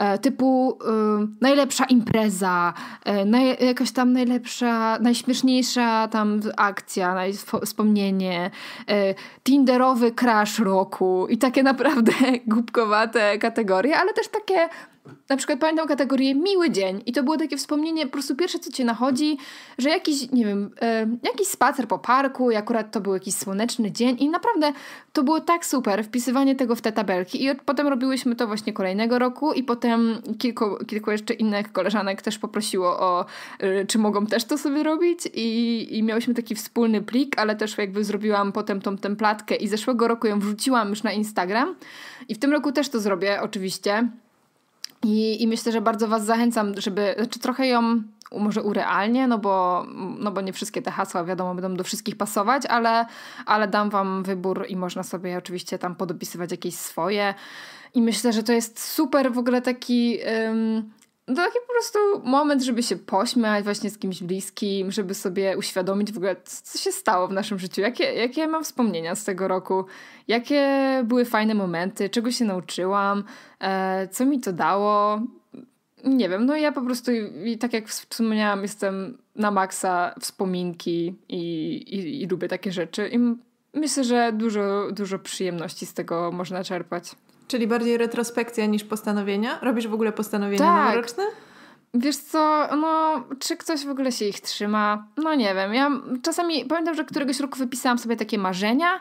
E, typu y, najlepsza impreza, e, naj, jakaś tam najlepsza, najśmieszniejsza tam akcja, naj, wspomnienie, e, tinderowy crash roku i takie naprawdę głupkowate kategorie, ale też takie na przykład pamiętam kategorię miły dzień i to było takie wspomnienie, po prostu pierwsze co cię nachodzi, że jakiś, nie wiem, e, jakiś spacer po parku i akurat to był jakiś słoneczny dzień i naprawdę to było tak super, wpisywanie tego w te tabelki i od, potem robiłyśmy to właśnie kolejnego roku i potem kilku, kilku jeszcze innych koleżanek też poprosiło o, e, czy mogą też to sobie robić I, i miałyśmy taki wspólny plik, ale też jakby zrobiłam potem tą templatkę i zeszłego roku ją wrzuciłam już na Instagram i w tym roku też to zrobię oczywiście i, I myślę, że bardzo Was zachęcam, żeby, znaczy trochę ją może urealnie, no bo, no bo nie wszystkie te hasła, wiadomo, będą do wszystkich pasować, ale, ale dam Wam wybór i można sobie oczywiście tam podopisywać jakieś swoje. I myślę, że to jest super w ogóle taki to no taki po prostu moment, żeby się pośmiać właśnie z kimś bliskim, żeby sobie uświadomić w ogóle, co się stało w naszym życiu, jakie, jakie mam wspomnienia z tego roku, jakie były fajne momenty, czego się nauczyłam, e, co mi to dało. Nie wiem, no ja po prostu, i tak jak wspomniałam, jestem na maksa wspominki i, i, i lubię takie rzeczy. I myślę, że dużo, dużo przyjemności z tego można czerpać. Czyli bardziej retrospekcja niż postanowienia? Robisz w ogóle postanowienia tak. noworoczne? Wiesz co, no, czy ktoś w ogóle się ich trzyma? No nie wiem. Ja czasami pamiętam, że któregoś roku wypisałam sobie takie marzenia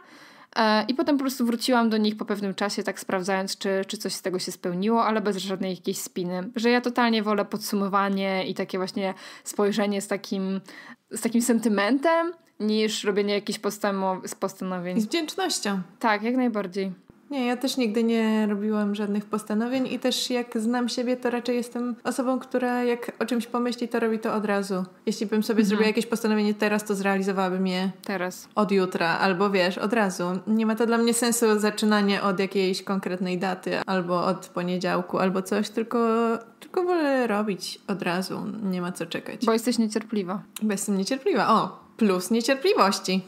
e, i potem po prostu wróciłam do nich po pewnym czasie, tak sprawdzając, czy, czy coś z tego się spełniło, ale bez żadnej jakiejś spiny. Że ja totalnie wolę podsumowanie i takie właśnie spojrzenie z takim, z takim sentymentem, niż robienie jakichś postanowień. Z wdzięcznością. Tak, jak najbardziej. Nie, ja też nigdy nie robiłam żadnych postanowień i też jak znam siebie, to raczej jestem osobą, która jak o czymś pomyśli, to robi to od razu. Jeśli bym sobie mhm. zrobiła jakieś postanowienie teraz, to zrealizowałabym je teraz. Od jutra, albo wiesz, od razu. Nie ma to dla mnie sensu zaczynanie od jakiejś konkretnej daty, albo od poniedziałku, albo coś, tylko, tylko wolę robić od razu. Nie ma co czekać. Bo jesteś niecierpliwa. Bo jestem niecierpliwa, o plus niecierpliwości.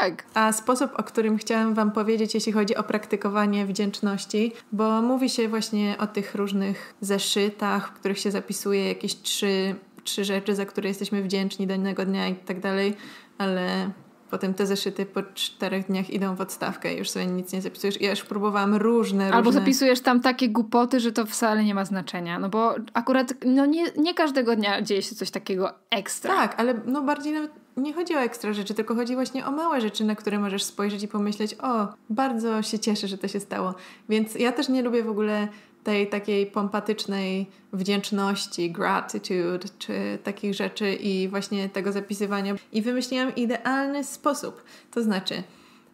Tak. A sposób, o którym chciałam Wam powiedzieć, jeśli chodzi o praktykowanie wdzięczności, bo mówi się właśnie o tych różnych zeszytach, w których się zapisuje jakieś trzy, trzy rzeczy, za które jesteśmy wdzięczni danego dnia i tak dalej, ale potem te zeszyty po czterech dniach idą w odstawkę i już sobie nic nie zapisujesz. ja już próbowałam różne, różne. Albo zapisujesz tam takie głupoty, że to wcale nie ma znaczenia. No bo akurat no nie, nie każdego dnia dzieje się coś takiego ekstra. Tak, ale no bardziej nawet nie chodzi o ekstra rzeczy, tylko chodzi właśnie o małe rzeczy, na które możesz spojrzeć i pomyśleć, o, bardzo się cieszę, że to się stało. Więc ja też nie lubię w ogóle tej takiej pompatycznej wdzięczności, gratitude, czy takich rzeczy i właśnie tego zapisywania. I wymyśliłam idealny sposób. To znaczy,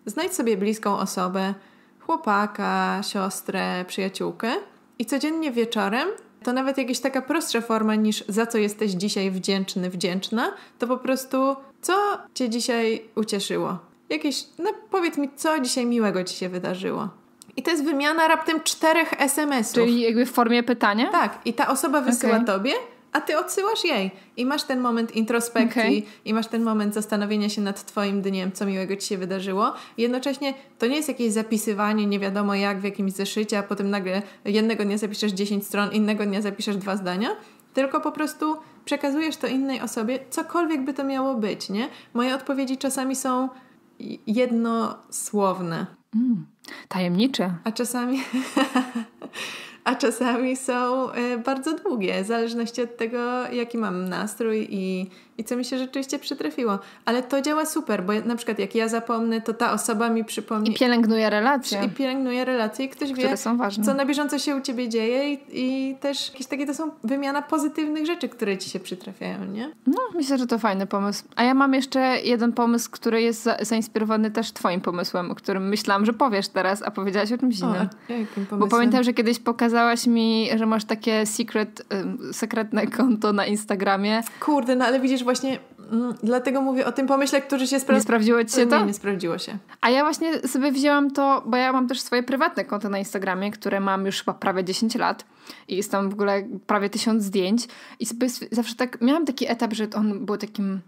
znajdź sobie bliską osobę, chłopaka, siostrę, przyjaciółkę i codziennie wieczorem to nawet jakaś taka prostsza forma niż za co jesteś dzisiaj wdzięczny, wdzięczna, to po prostu co Cię dzisiaj ucieszyło? Jakieś, no powiedz mi, co dzisiaj miłego Ci się wydarzyło? I to jest wymiana raptem czterech SMS-ów. Czyli jakby w formie pytania? Tak. I ta osoba wysyła okay. Tobie, a Ty odsyłasz jej. I masz ten moment introspekcji, okay. i masz ten moment zastanowienia się nad Twoim dniem, co miłego Ci się wydarzyło. I jednocześnie to nie jest jakieś zapisywanie, nie wiadomo jak, w jakimś zeszycie, a potem nagle jednego dnia zapiszesz 10 stron, innego dnia zapiszesz dwa zdania, tylko po prostu przekazujesz to innej osobie, cokolwiek by to miało być, nie? Moje odpowiedzi czasami są jednosłowne. Mm, tajemnicze. A czasami. a czasami są e, bardzo długie, w zależności od tego, jaki mam nastrój i i co mi się rzeczywiście przytrafiło. Ale to działa super, bo na przykład jak ja zapomnę, to ta osoba mi przypomni. I pielęgnuje relacje. I pielęgnuje relacje i ktoś które wie, są ważne. co na bieżąco się u ciebie dzieje i, i, też jakieś takie to są wymiana pozytywnych rzeczy, które ci się przytrafiają, nie? No, myślę, że to fajny pomysł. A ja mam jeszcze jeden pomysł, który jest za zainspirowany też twoim pomysłem, o którym myślałam, że powiesz teraz, a powiedziałaś o czymś innym. O, jakim pomysłem? Bo pamiętam, że kiedyś pokazałaś mi, że masz takie secret, sekretne konto na Instagramie. Kurde, no ale widzisz, właśnie mm, dlatego mówię o tym pomyśle, który się sprawdził. Nie sprawdziło ci się to? Nie, nie sprawdziło się. A ja właśnie sobie wzięłam to, bo ja mam też swoje prywatne konto na Instagramie, które mam już chyba prawie 10 lat i jest tam w ogóle prawie tysiąc zdjęć i sobie zawsze tak, miałam taki etap, że on był takim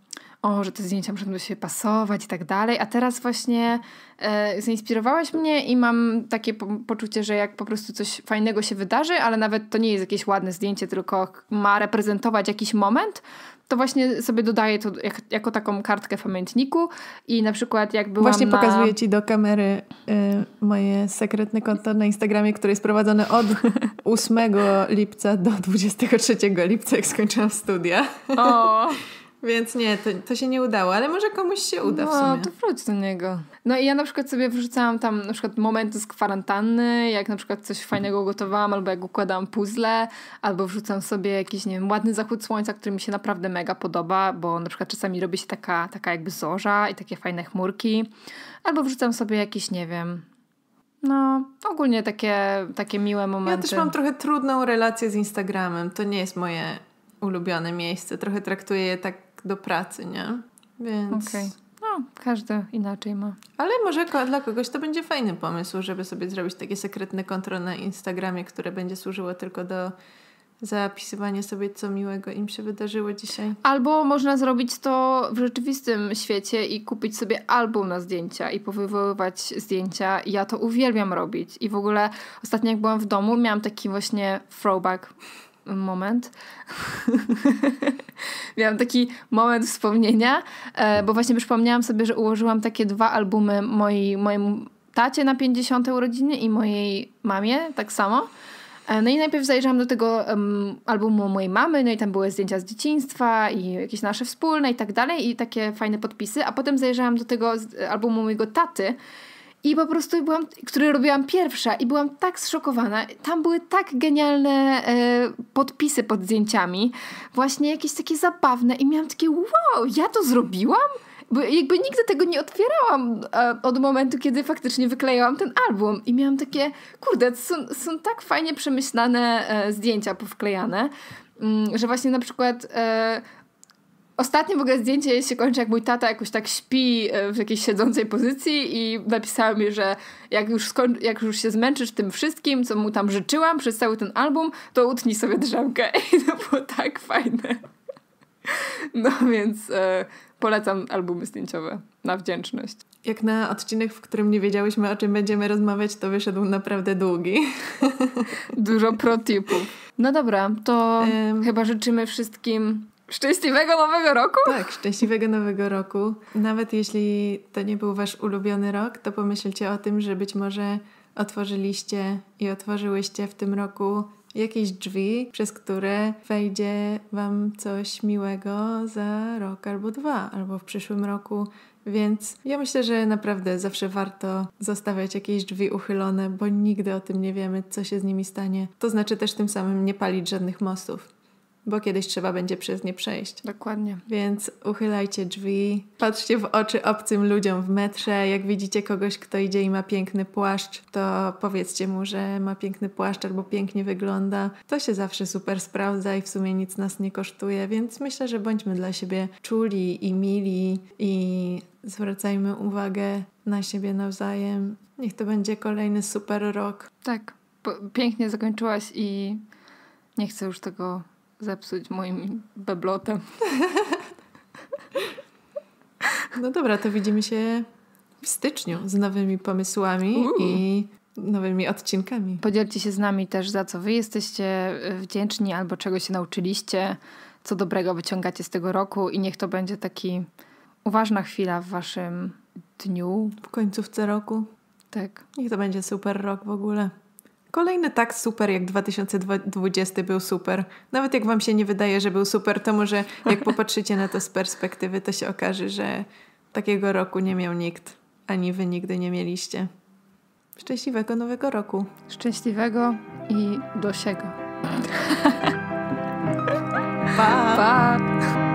o, że te zdjęcia muszą do siebie pasować i tak dalej, a teraz właśnie e, zainspirowałaś mnie i mam takie po poczucie, że jak po prostu coś fajnego się wydarzy, ale nawet to nie jest jakieś ładne zdjęcie, tylko ma reprezentować jakiś moment, to właśnie sobie dodaję to jak, jako taką kartkę w pamiętniku i na przykład jak byłam Właśnie pokazuję Ci do kamery y, moje sekretne konto na Instagramie, które jest prowadzone od 8 lipca do 23 lipca, jak skończyłam studia. O. Więc nie, to, to, się nie udało, ale może komuś się uda no, w sumie. No, to wróć do niego. No i ja na przykład sobie wrzucałam tam na przykład momenty z kwarantanny, jak na przykład coś fajnego gotowałam, albo jak układałam puzzle, albo wrzucam sobie jakiś, nie wiem, ładny zachód słońca, który mi się naprawdę mega podoba, bo na przykład czasami robi się taka, taka jakby zorza i takie fajne chmurki. Albo wrzucam sobie jakiś nie wiem, no, ogólnie takie, takie miłe momenty. Ja też mam trochę trudną relację z Instagramem. To nie jest moje ulubione miejsce. Trochę traktuję je tak do pracy, nie? Więc... Okay. No, każdy inaczej ma. Ale może dla kogoś to będzie fajny pomysł, żeby sobie zrobić takie sekretne konto na Instagramie, które będzie służyło tylko do zapisywania sobie, co miłego im się wydarzyło dzisiaj. Albo można zrobić to w rzeczywistym świecie i kupić sobie album na zdjęcia i powywoływać zdjęcia. Ja to uwielbiam robić. I w ogóle ostatnio jak byłam w domu, miałam taki właśnie throwback moment. Miałam taki moment wspomnienia, e, bo właśnie przypomniałam sobie, że ułożyłam takie dwa albumy moi, mojemu tacie na 50. urodziny i mojej mamie tak samo. E, no i najpierw zajrzałam do tego um, albumu mojej mamy, no i tam były zdjęcia z dzieciństwa i jakieś nasze wspólne i tak dalej i takie fajne podpisy, a potem zajrzałam do tego albumu mojego taty i po prostu byłam, który robiłam pierwsza i byłam tak zszokowana. Tam były tak genialne e, podpisy pod zdjęciami, właśnie jakieś takie zabawne i miałam takie wow, ja to zrobiłam? Bo jakby nigdy tego nie otwierałam e, od momentu, kiedy faktycznie wyklejałam ten album i miałam takie, kurde, są, są tak fajnie przemyślane e, zdjęcia powklejane, m, mm, że właśnie na przykład e, Ostatnie w ogóle zdjęcie się kończy, jak mój tata jakoś tak śpi e, w jakiejś siedzącej pozycji i napisała mi, że jak już, skoń, jak już się zmęczysz tym wszystkim, co mu tam życzyłam przez cały ten album, to utnij sobie drzemkę. I to było tak fajne. No więc e, polecam albumy zdjęciowe na wdzięczność. Jak na odcinek, w którym nie wiedziałyśmy o czym będziemy rozmawiać, to wyszedł naprawdę długi. Dużo protipów. No dobra, to um, chyba życzymy wszystkim Szczęśliwego Nowego Roku? Tak, szczęśliwego Nowego Roku. Nawet jeśli to nie był wasz ulubiony rok, to pomyślcie o tym, że być może otworzyliście i otworzyłyście w tym roku jakieś drzwi, przez które wejdzie Wam coś miłego za rok albo dwa, albo w przyszłym roku. Więc ja myślę, że naprawdę zawsze warto zostawiać jakieś drzwi uchylone, bo nigdy o tym nie wiemy, co się z nimi stanie. To znaczy też tym samym nie palić żadnych mostów bo kiedyś trzeba będzie przez nie przejść. Dokładnie. Więc uchylajcie drzwi, patrzcie w oczy obcym ludziom w metrze. Jak widzicie kogoś, kto idzie i ma piękny płaszcz, to powiedzcie mu, że ma piękny płaszcz albo pięknie wygląda. To się zawsze super sprawdza i w sumie nic nas nie kosztuje, więc myślę, że bądźmy dla siebie czuli i mili i zwracajmy uwagę na siebie nawzajem. Niech to będzie kolejny super rok. Tak, pięknie zakończyłaś i nie chcę już tego zepsuć moim beblotem. No dobra, to widzimy się w styczniu z nowymi pomysłami Uuu. i nowymi odcinkami. Podzielcie się z nami też, za co wy jesteście e, wdzięczni albo czego się nauczyliście, co dobrego wyciągacie z tego roku i niech to będzie taki uważna chwila w waszym dniu. W końcówce roku. Tak. Niech to będzie super rok w ogóle. Kolejny tak super jak 2020 był super. Nawet jak wam się nie wydaje, że był super, to może jak popatrzycie na to z perspektywy, to się okaże, że takiego roku nie miał nikt, ani wy nigdy nie mieliście. Szczęśliwego nowego roku. Szczęśliwego i dosiego. Pa! pa.